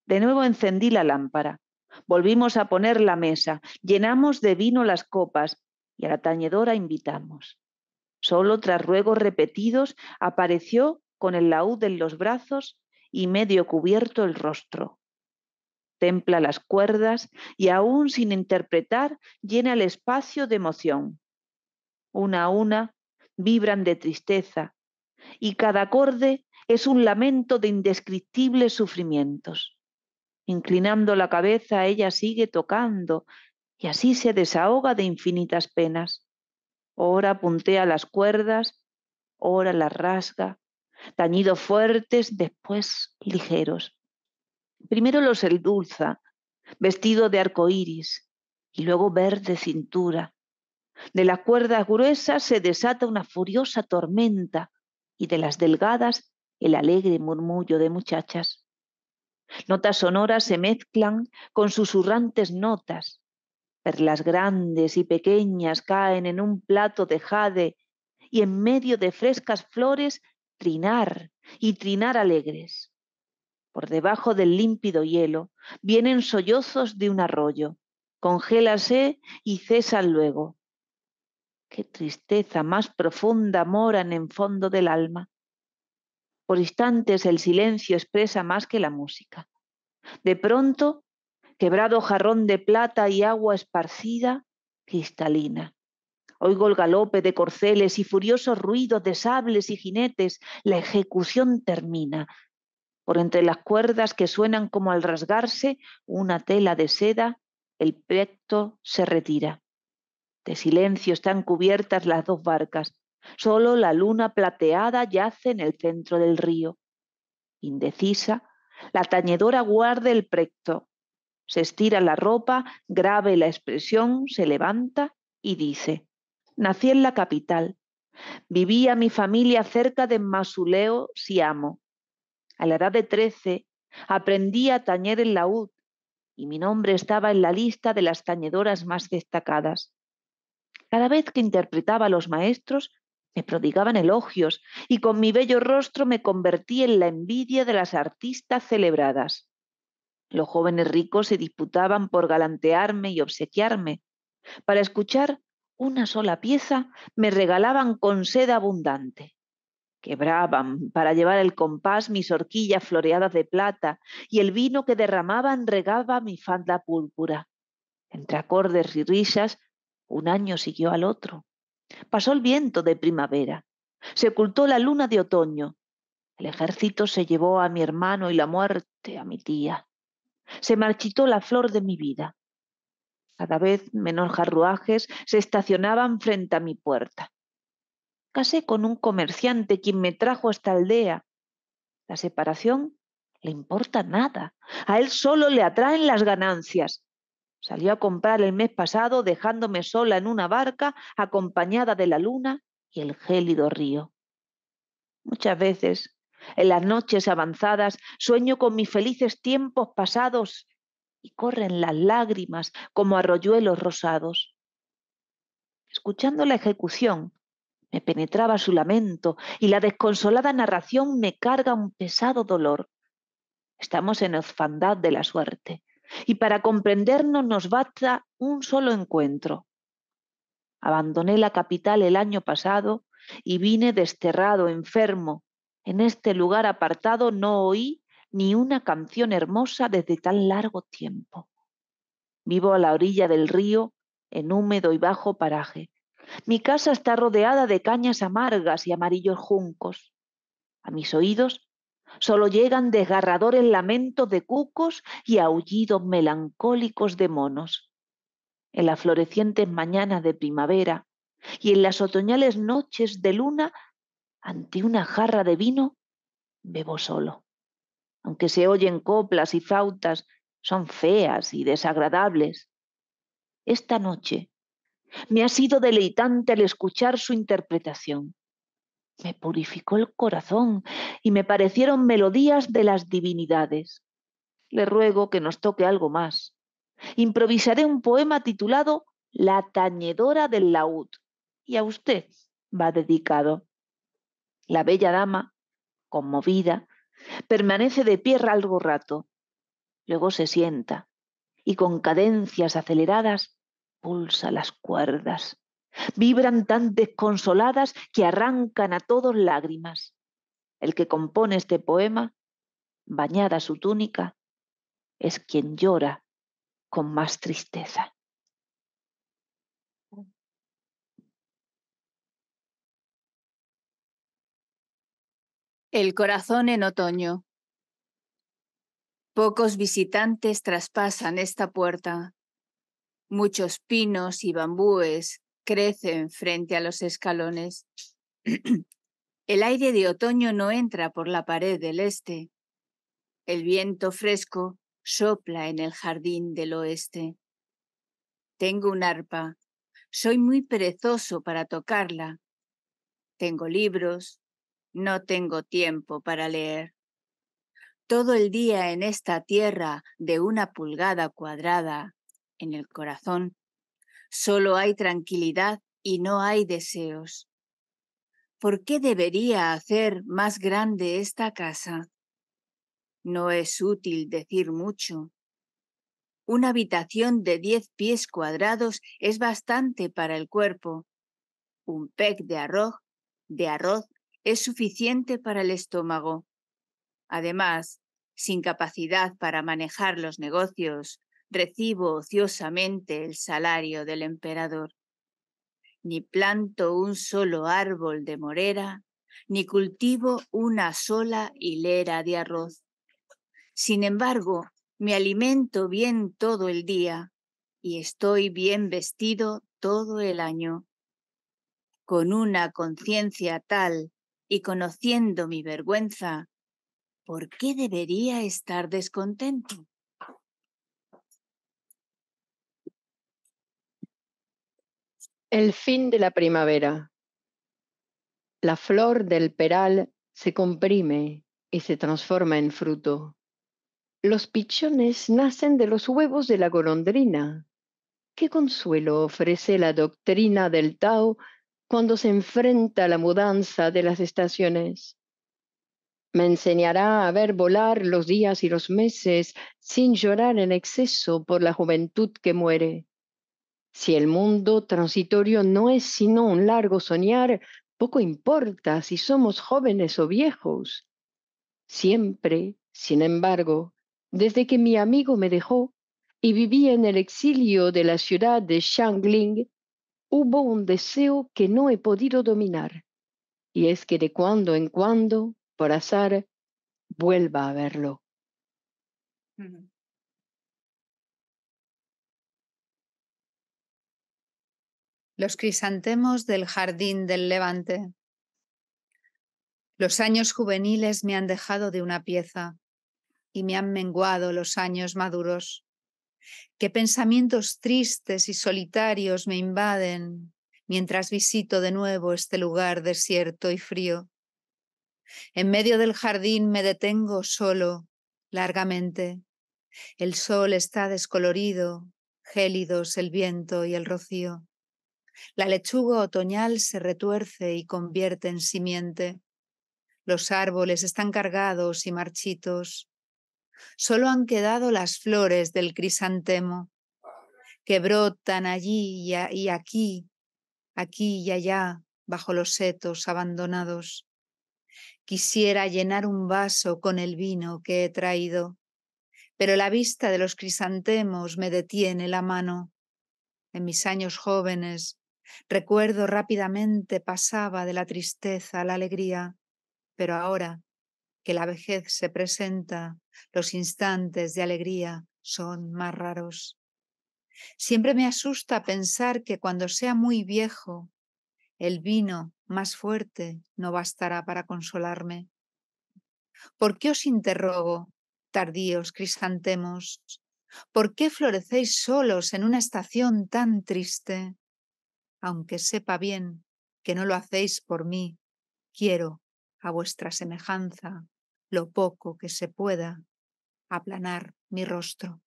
De nuevo encendí la lámpara. Volvimos a poner la mesa, llenamos de vino las copas y a la tañedora invitamos. Solo tras ruegos repetidos apareció con el laúd en los brazos y medio cubierto el rostro templa las cuerdas y aún sin interpretar llena el espacio de emoción. Una a una vibran de tristeza y cada acorde es un lamento de indescriptibles sufrimientos. Inclinando la cabeza ella sigue tocando y así se desahoga de infinitas penas. Ora puntea las cuerdas, ora las rasga, tañidos fuertes, después ligeros. Primero los el dulza, vestido de arco iris, y luego verde cintura. De las cuerdas gruesas se desata una furiosa tormenta, y de las delgadas el alegre murmullo de muchachas. Notas sonoras se mezclan con susurrantes notas. Perlas grandes y pequeñas caen en un plato de jade y en medio de frescas flores trinar y trinar alegres. Por debajo del límpido hielo vienen sollozos de un arroyo, congélase y cesan luego. Qué tristeza más profunda moran en fondo del alma. Por instantes el silencio expresa más que la música. De pronto, quebrado jarrón de plata y agua esparcida, cristalina. Oigo el galope de corceles y furiosos ruidos de sables y jinetes. La ejecución termina por entre las cuerdas que suenan como al rasgarse una tela de seda, el precto se retira. De silencio están cubiertas las dos barcas. Solo la luna plateada yace en el centro del río. Indecisa, la tañedora guarda el precto. Se estira la ropa, grave la expresión, se levanta y dice, nací en la capital. Vivía mi familia cerca de Masuleo, Siamo. A la edad de trece aprendí a tañer el laúd y mi nombre estaba en la lista de las tañedoras más destacadas. Cada vez que interpretaba a los maestros, me prodigaban elogios y con mi bello rostro me convertí en la envidia de las artistas celebradas. Los jóvenes ricos se disputaban por galantearme y obsequiarme. Para escuchar una sola pieza me regalaban con seda abundante. Quebraban para llevar el compás mis horquillas floreadas de plata y el vino que derramaban regaba mi falda púrpura. Entre acordes y risas, un año siguió al otro. Pasó el viento de primavera. Se ocultó la luna de otoño. El ejército se llevó a mi hermano y la muerte a mi tía. Se marchitó la flor de mi vida. Cada vez menos jarruajes se estacionaban frente a mi puerta. Casé con un comerciante quien me trajo a esta aldea. La separación le importa nada. A él solo le atraen las ganancias. Salió a comprar el mes pasado dejándome sola en una barca acompañada de la luna y el gélido río. Muchas veces, en las noches avanzadas, sueño con mis felices tiempos pasados y corren las lágrimas como arroyuelos rosados. Escuchando la ejecución, me penetraba su lamento y la desconsolada narración me carga un pesado dolor. Estamos en osfandad de la suerte y para comprendernos nos basta un solo encuentro. Abandoné la capital el año pasado y vine desterrado, enfermo. En este lugar apartado no oí ni una canción hermosa desde tan largo tiempo. Vivo a la orilla del río, en húmedo y bajo paraje, mi casa está rodeada de cañas amargas y amarillos juncos. A mis oídos solo llegan desgarradores lamentos de cucos y aullidos melancólicos de monos. En las florecientes mañanas de primavera y en las otoñales noches de luna, ante una jarra de vino, bebo solo. Aunque se oyen coplas y flautas, son feas y desagradables. Esta noche me ha sido deleitante al escuchar su interpretación. Me purificó el corazón y me parecieron melodías de las divinidades. Le ruego que nos toque algo más. Improvisaré un poema titulado La tañedora del laúd y a usted va dedicado. La bella dama, conmovida, permanece de pie algo rato, luego se sienta y con cadencias aceleradas pulsa las cuerdas. Vibran tan desconsoladas que arrancan a todos lágrimas. El que compone este poema, bañada su túnica, es quien llora con más tristeza. El corazón en otoño. Pocos visitantes traspasan esta puerta, Muchos pinos y bambúes crecen frente a los escalones. El aire de otoño no entra por la pared del este. El viento fresco sopla en el jardín del oeste. Tengo un arpa. Soy muy perezoso para tocarla. Tengo libros. No tengo tiempo para leer. Todo el día en esta tierra de una pulgada cuadrada en el corazón, solo hay tranquilidad y no hay deseos. ¿Por qué debería hacer más grande esta casa? No es útil decir mucho. Una habitación de diez pies cuadrados es bastante para el cuerpo. Un pec de arroz, de arroz es suficiente para el estómago. Además, sin capacidad para manejar los negocios, recibo ociosamente el salario del emperador. Ni planto un solo árbol de morera, ni cultivo una sola hilera de arroz. Sin embargo, me alimento bien todo el día y estoy bien vestido todo el año. Con una conciencia tal y conociendo mi vergüenza, ¿por qué debería estar descontento? El fin de la primavera. La flor del peral se comprime y se transforma en fruto. Los pichones nacen de los huevos de la golondrina. ¿Qué consuelo ofrece la doctrina del Tao cuando se enfrenta a la mudanza de las estaciones? Me enseñará a ver volar los días y los meses sin llorar en exceso por la juventud que muere si el mundo transitorio no es sino un largo soñar, poco importa si somos jóvenes o viejos. Siempre, sin embargo, desde que mi amigo me dejó y viví en el exilio de la ciudad de Shangling, hubo un deseo que no he podido dominar, y es que de cuando en cuando, por azar, vuelva a verlo. los crisantemos del jardín del levante. Los años juveniles me han dejado de una pieza y me han menguado los años maduros. Qué pensamientos tristes y solitarios me invaden mientras visito de nuevo este lugar desierto y frío. En medio del jardín me detengo solo, largamente. El sol está descolorido, gélidos el viento y el rocío. La lechuga otoñal se retuerce y convierte en simiente. Los árboles están cargados y marchitos. Solo han quedado las flores del crisantemo, que brotan allí y aquí, aquí y allá, bajo los setos abandonados. Quisiera llenar un vaso con el vino que he traído, pero la vista de los crisantemos me detiene la mano. En mis años jóvenes Recuerdo rápidamente pasaba de la tristeza a la alegría, pero ahora que la vejez se presenta, los instantes de alegría son más raros. Siempre me asusta pensar que cuando sea muy viejo, el vino más fuerte no bastará para consolarme. ¿Por qué os interrogo, tardíos crisantemos? ¿Por qué florecéis solos en una estación tan triste? aunque sepa bien que no lo hacéis por mí, quiero, a vuestra semejanza, lo poco que se pueda, aplanar mi rostro.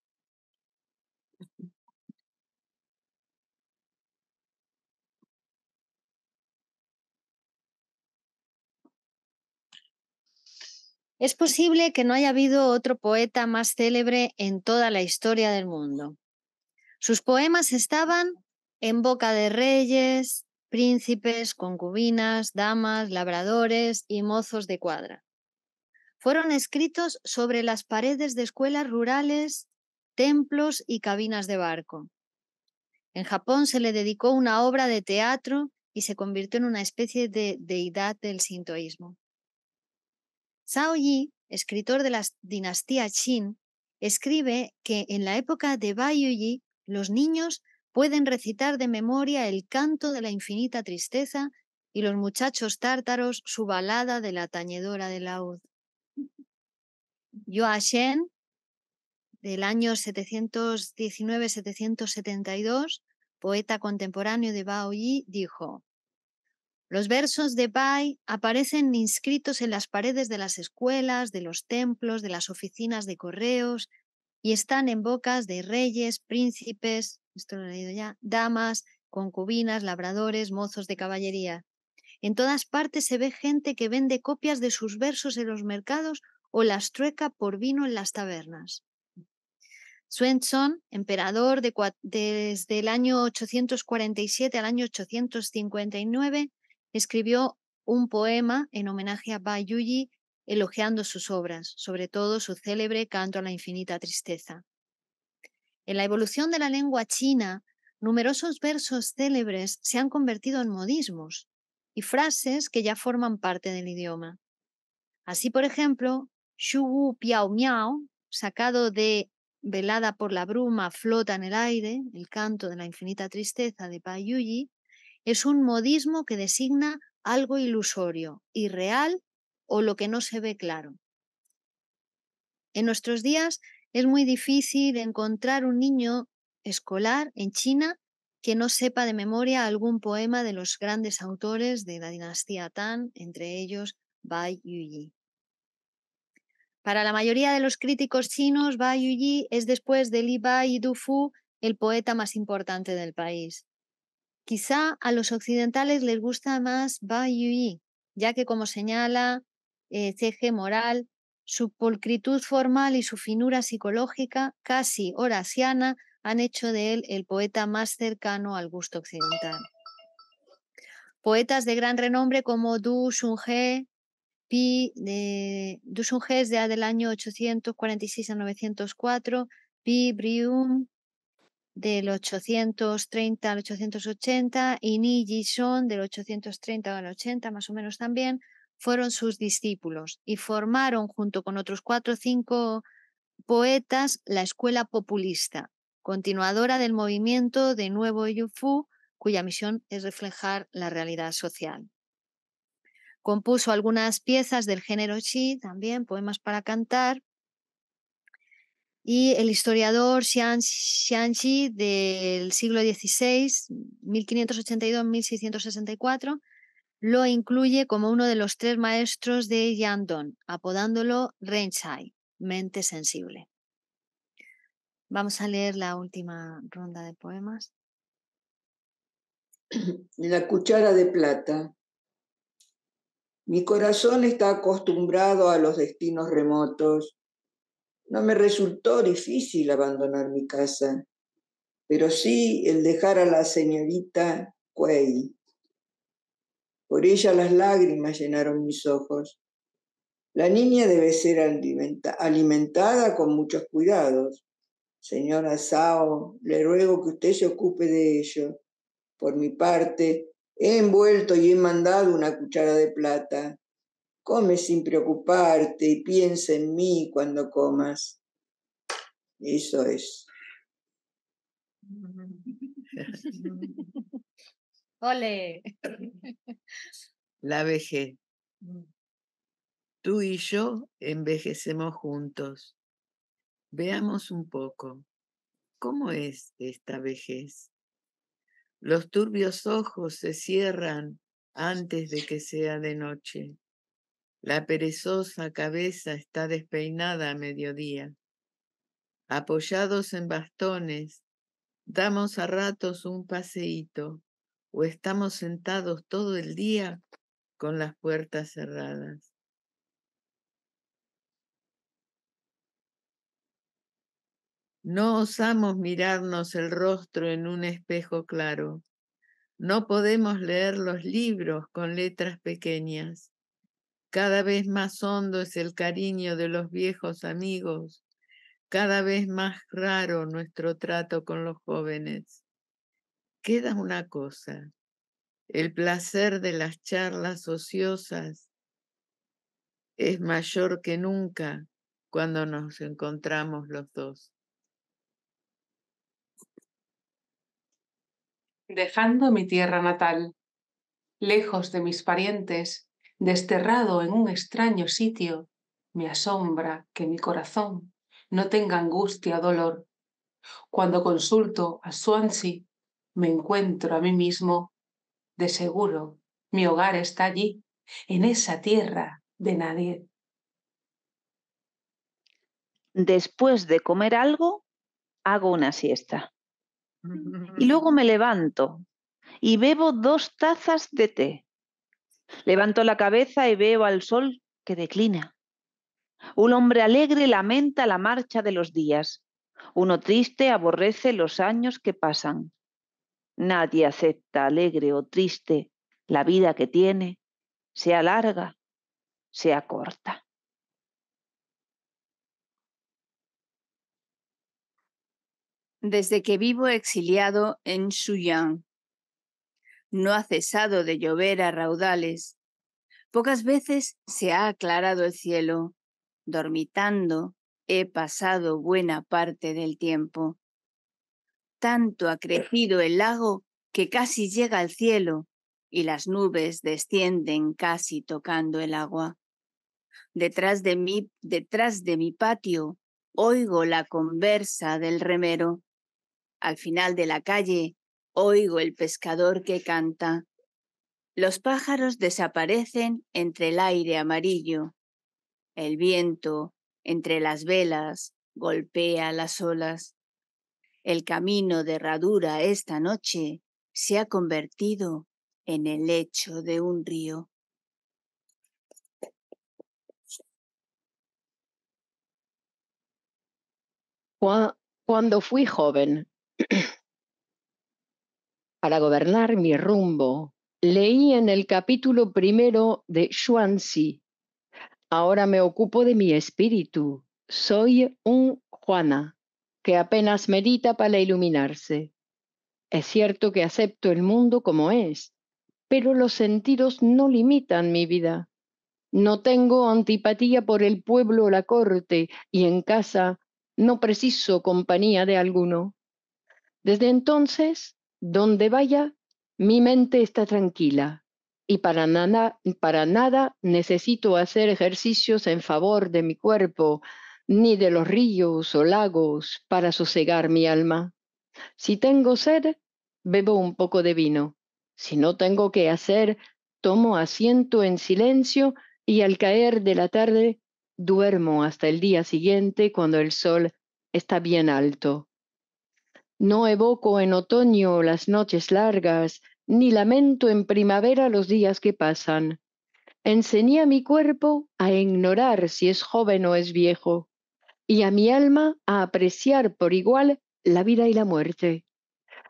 Es posible que no haya habido otro poeta más célebre en toda la historia del mundo. Sus poemas estaban en boca de reyes, príncipes, concubinas, damas, labradores y mozos de cuadra. Fueron escritos sobre las paredes de escuelas rurales, templos y cabinas de barco. En Japón se le dedicó una obra de teatro y se convirtió en una especie de deidad del sintoísmo. Zhao Yi, escritor de la dinastía Qin, escribe que en la época de Baiyuji los niños pueden recitar de memoria el canto de la infinita tristeza y los muchachos tártaros su balada de la tañedora de laúd. Shen del año 719-772, poeta contemporáneo de Bao Yi, dijo, los versos de Bai aparecen inscritos en las paredes de las escuelas, de los templos, de las oficinas de correos y están en bocas de reyes, príncipes, esto lo he leído ya, damas, concubinas, labradores, mozos de caballería. En todas partes se ve gente que vende copias de sus versos en los mercados o las trueca por vino en las tabernas. Swenson, emperador desde el año 847 al año 859, escribió un poema en homenaje a Yuyi, elogiando sus obras, sobre todo su célebre Canto a la infinita tristeza. En la evolución de la lengua china, numerosos versos célebres se han convertido en modismos y frases que ya forman parte del idioma. Así, por ejemplo, Shu Wu Piao Miao, sacado de Velada por la bruma flota en el aire, el canto de la infinita tristeza de Pai Yuyi, es un modismo que designa algo ilusorio, irreal o lo que no se ve claro. En nuestros días es muy difícil encontrar un niño escolar en China que no sepa de memoria algún poema de los grandes autores de la dinastía Tang, entre ellos Bai Yuyi. Para la mayoría de los críticos chinos, Bai Yuyi es después de Li Bai y Du Fu el poeta más importante del país. Quizá a los occidentales les gusta más Bai Yuyi, ya que como señala eh, C.G. Moral, su pulcritud formal y su finura psicológica, casi horaciana, han hecho de él el poeta más cercano al gusto occidental. Poetas de gran renombre como Du Sunge, Pi, de, Du es de, del año 846 a 904, Pi Brium del 830 al 880 y Ni son del 830 al 80 más o menos también, fueron sus discípulos y formaron junto con otros cuatro o cinco poetas la escuela populista, continuadora del movimiento de Nuevo Yufu, cuya misión es reflejar la realidad social. Compuso algunas piezas del género Xi, también poemas para cantar, y el historiador Xi, del siglo XVI, 1582-1664, lo incluye como uno de los tres maestros de Yandon, apodándolo Renshai, mente sensible. Vamos a leer la última ronda de poemas. (clears throat) La cuchara de plata. Mi corazón está acostumbrado a los destinos remotos. No me resultó difícil abandonar mi casa, pero sí el dejar a la señorita Kuei. Por ella las lágrimas llenaron mis ojos. La niña debe ser alimentada con muchos cuidados. Señora Sao, le ruego que usted se ocupe de ello. Por mi parte, he envuelto y he mandado una cuchara de plata. Come sin preocuparte y piensa en mí cuando comas. Eso es. (laughs) Ole. (laughs) La vejez. Mm. Tú y yo envejecemos juntos. Veamos un poco. ¿Cómo es esta vejez? Los turbios ojos se cierran antes de que sea de noche. La perezosa cabeza está despeinada a mediodía. Apoyados en bastones, damos a ratos un paseíto o estamos sentados todo el día con las puertas cerradas. No osamos mirarnos el rostro en un espejo claro. No podemos leer los libros con letras pequeñas. Cada vez más hondo es el cariño de los viejos amigos. Cada vez más raro nuestro trato con los jóvenes. Queda una cosa, el placer de las charlas ociosas es mayor que nunca cuando nos encontramos los dos. Dejando mi tierra natal, lejos de mis parientes, desterrado en un extraño sitio, me asombra que mi corazón no tenga angustia o dolor. Cuando consulto a Swansea, me encuentro a mí mismo, de seguro mi hogar está allí, en esa tierra de nadie. Después de comer algo, hago una siesta. Y luego me levanto y bebo dos tazas de té. Levanto la cabeza y veo al sol que declina. Un hombre alegre lamenta la marcha de los días. Uno triste aborrece los años que pasan. Nadie acepta alegre o triste la vida que tiene, sea larga, sea corta. Desde que vivo exiliado en xuyang no ha cesado de llover a raudales. Pocas veces se ha aclarado el cielo. Dormitando he pasado buena parte del tiempo tanto ha crecido el lago que casi llega al cielo y las nubes descienden casi tocando el agua. Detrás de mí, detrás de mi patio, oigo la conversa del remero. Al final de la calle, oigo el pescador que canta. Los pájaros desaparecen entre el aire amarillo. El viento, entre las velas, golpea las olas. El camino de herradura esta noche se ha convertido en el lecho de un río. Cuando fui joven, (clears throat) para gobernar mi rumbo, leí en el capítulo primero de Xuanzi. Ahora me ocupo de mi espíritu. Soy un Juana que apenas medita para iluminarse. Es cierto que acepto el mundo como es, pero los sentidos no limitan mi vida. No tengo antipatía por el pueblo o la corte, y en casa no preciso compañía de alguno. Desde entonces, donde vaya, mi mente está tranquila y para nada, para nada necesito hacer ejercicios en favor de mi cuerpo, ni de los ríos o lagos para sosegar mi alma. Si tengo sed, bebo un poco de vino. Si no tengo que hacer, tomo asiento en silencio y al caer de la tarde duermo hasta el día siguiente cuando el sol está bien alto. No evoco en otoño las noches largas, ni lamento en primavera los días que pasan. Enseñé a mi cuerpo a ignorar si es joven o es viejo y a mi alma a apreciar por igual la vida y la muerte.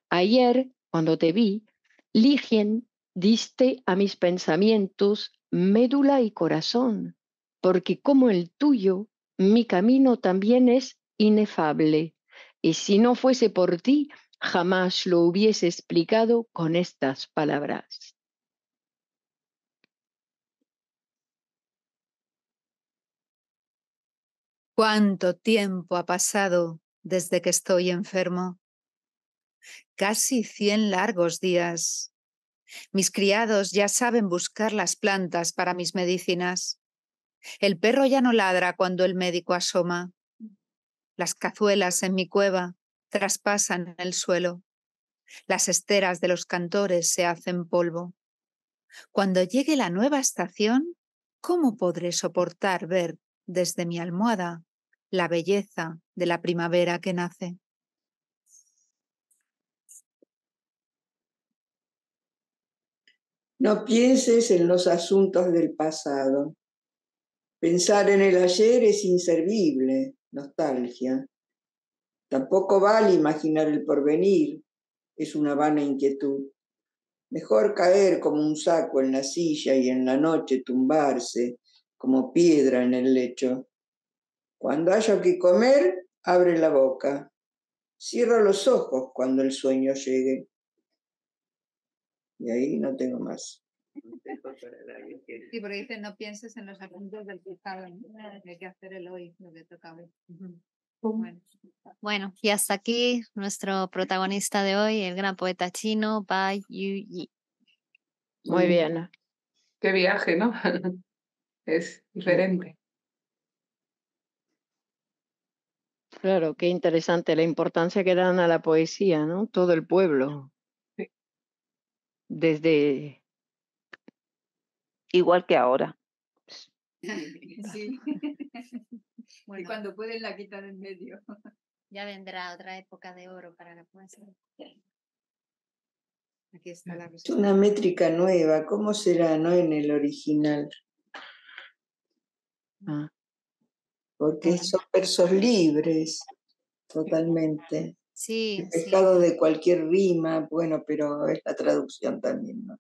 Ayer, cuando te vi, Ligien, diste a mis pensamientos médula y corazón, porque como el tuyo, mi camino también es inefable, y si no fuese por ti, jamás lo hubiese explicado con estas palabras. ¿Cuánto tiempo ha pasado desde que estoy enfermo? Casi cien largos días. Mis criados ya saben buscar las plantas para mis medicinas. El perro ya no ladra cuando el médico asoma. Las cazuelas en mi cueva traspasan el suelo. Las esteras de los cantores se hacen polvo. Cuando llegue la nueva estación, ¿cómo podré soportar ver desde mi almohada la belleza de la primavera que nace. No pienses en los asuntos del pasado. Pensar en el ayer es inservible, nostalgia. Tampoco vale imaginar el porvenir, es una vana inquietud. Mejor caer como un saco en la silla y en la noche tumbarse como piedra en el lecho. Cuando haya que comer, abre la boca. Cierra los ojos cuando el sueño llegue. Y ahí no tengo más. Sí, porque dice, no pienses en los asuntos del pasado, hay que hacer el hoy, lo que toca hoy. Bueno. y hasta aquí nuestro protagonista de hoy, el gran poeta chino Bai Yu Yi. Muy bien. Qué viaje, ¿no? (laughs) es diferente. Claro, qué interesante la importancia que dan a la poesía, ¿no? Todo el pueblo. Desde. Igual que ahora. (laughs) Sí. (laughs) Y cuando pueden la quitar en medio. (laughs) Ya vendrá otra época de oro para la poesía. Aquí está la respuesta. Una métrica nueva, ¿cómo será, no? En el original. Ah porque son versos libres, totalmente. Sí. estado de cualquier rima, bueno, pero es la traducción también, ¿no?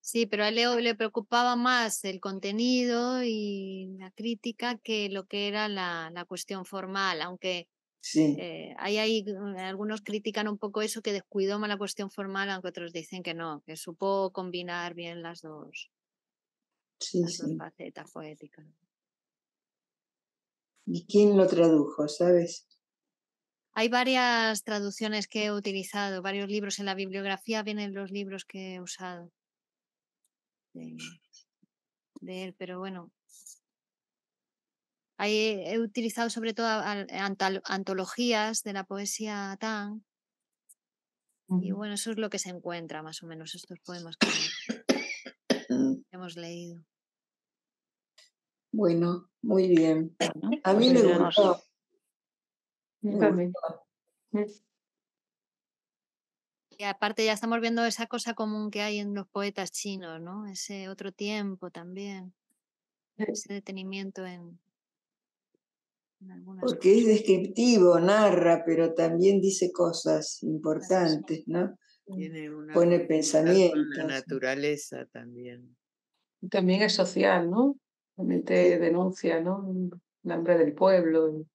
Sí, pero a Leo le preocupaba más el contenido y la crítica que lo que era la, la cuestión formal, aunque sí. Eh, hay ahí, eh, algunos critican un poco eso que descuidó más la cuestión formal, aunque otros dicen que no, que supo combinar bien las dos, sí, las sí. dos facetas poéticas. ¿Y quién lo tradujo, sabes? Hay varias traducciones que he utilizado, varios libros en la bibliografía, vienen los libros que he usado de, él, pero bueno. Ahí he utilizado sobre todo antologías de la poesía Tang Y bueno, eso es lo que se encuentra más o menos, estos poemas que hemos leído. Bueno, muy bien. A mí pues me gustó. Y aparte ya estamos viendo esa cosa común que hay en los poetas chinos, ¿no? Ese otro tiempo también, ese detenimiento en... Porque es descriptivo, narra, pero también dice cosas importantes, ¿no? Pone pensamiento. La naturaleza también. También es social, ¿no? realmente denuncia ¿no? el hambre del pueblo.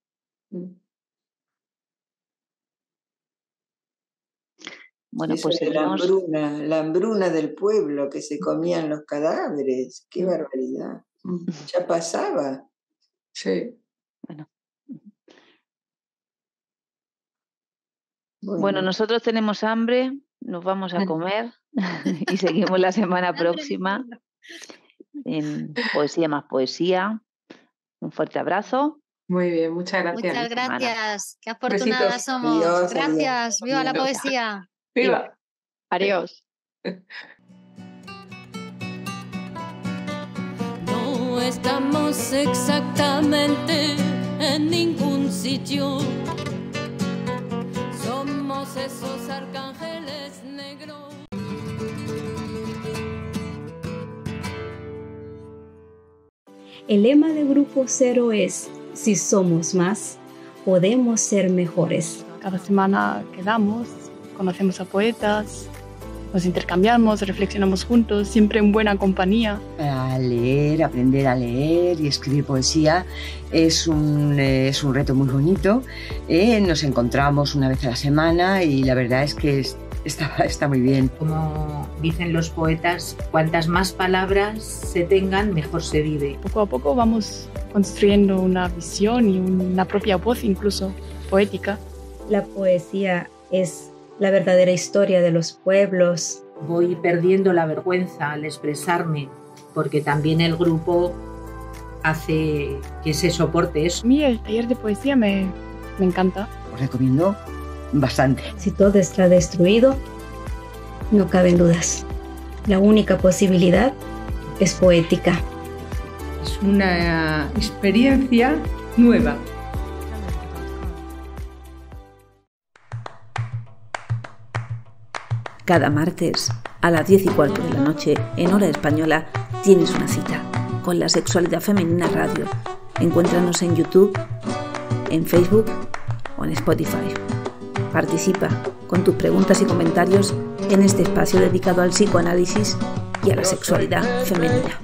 Bueno, pues la hambruna, la del pueblo que se comían los cadáveres, qué mm. barbaridad. Ya pasaba. Sí. Bueno. bueno, nosotros tenemos hambre, nos vamos a comer (laughs) (laughs) y seguimos la semana próxima en Poesía más Poesía. Un fuerte abrazo. Muy bien, muchas gracias. Muchas gracias. Qué afortunadas somos. gracias. Viva la poesía. Viva. Adiós. (laughs) No estamos exactamente en ningún sitio. Somos esos arcángeles. El lema de Grupo Cero es, si somos más, podemos ser mejores. Cada semana quedamos, conocemos a poetas, nos intercambiamos, reflexionamos juntos, siempre en buena compañía. leer, aprender a leer y escribir poesía es un, eh, es un reto muy bonito. Eh, nos encontramos una vez a la semana y la verdad es que Está, muy bien. Como dicen los poetas, cuantas más palabras se tengan, mejor se vive. Poco a poco vamos construyendo una visión y una propia voz incluso poética. La poesía es la verdadera historia de los pueblos. Voy perdiendo la vergüenza al expresarme, porque también el grupo hace que se soporte eso. A mí el taller de poesía me, me encanta. Os recomiendo si todo está destruido, no caben dudas. La única posibilidad es poética. Es una experiencia nueva. Cada martes, a las 10 y cuarto de la noche, en hora española, tienes una cita con la sexualidad femenina radio. Encuéntranos en YouTube, en Facebook o en Spotify. Participa con tus preguntas y comentarios en este espacio dedicado al psicoanálisis y a la sexualidad femenina.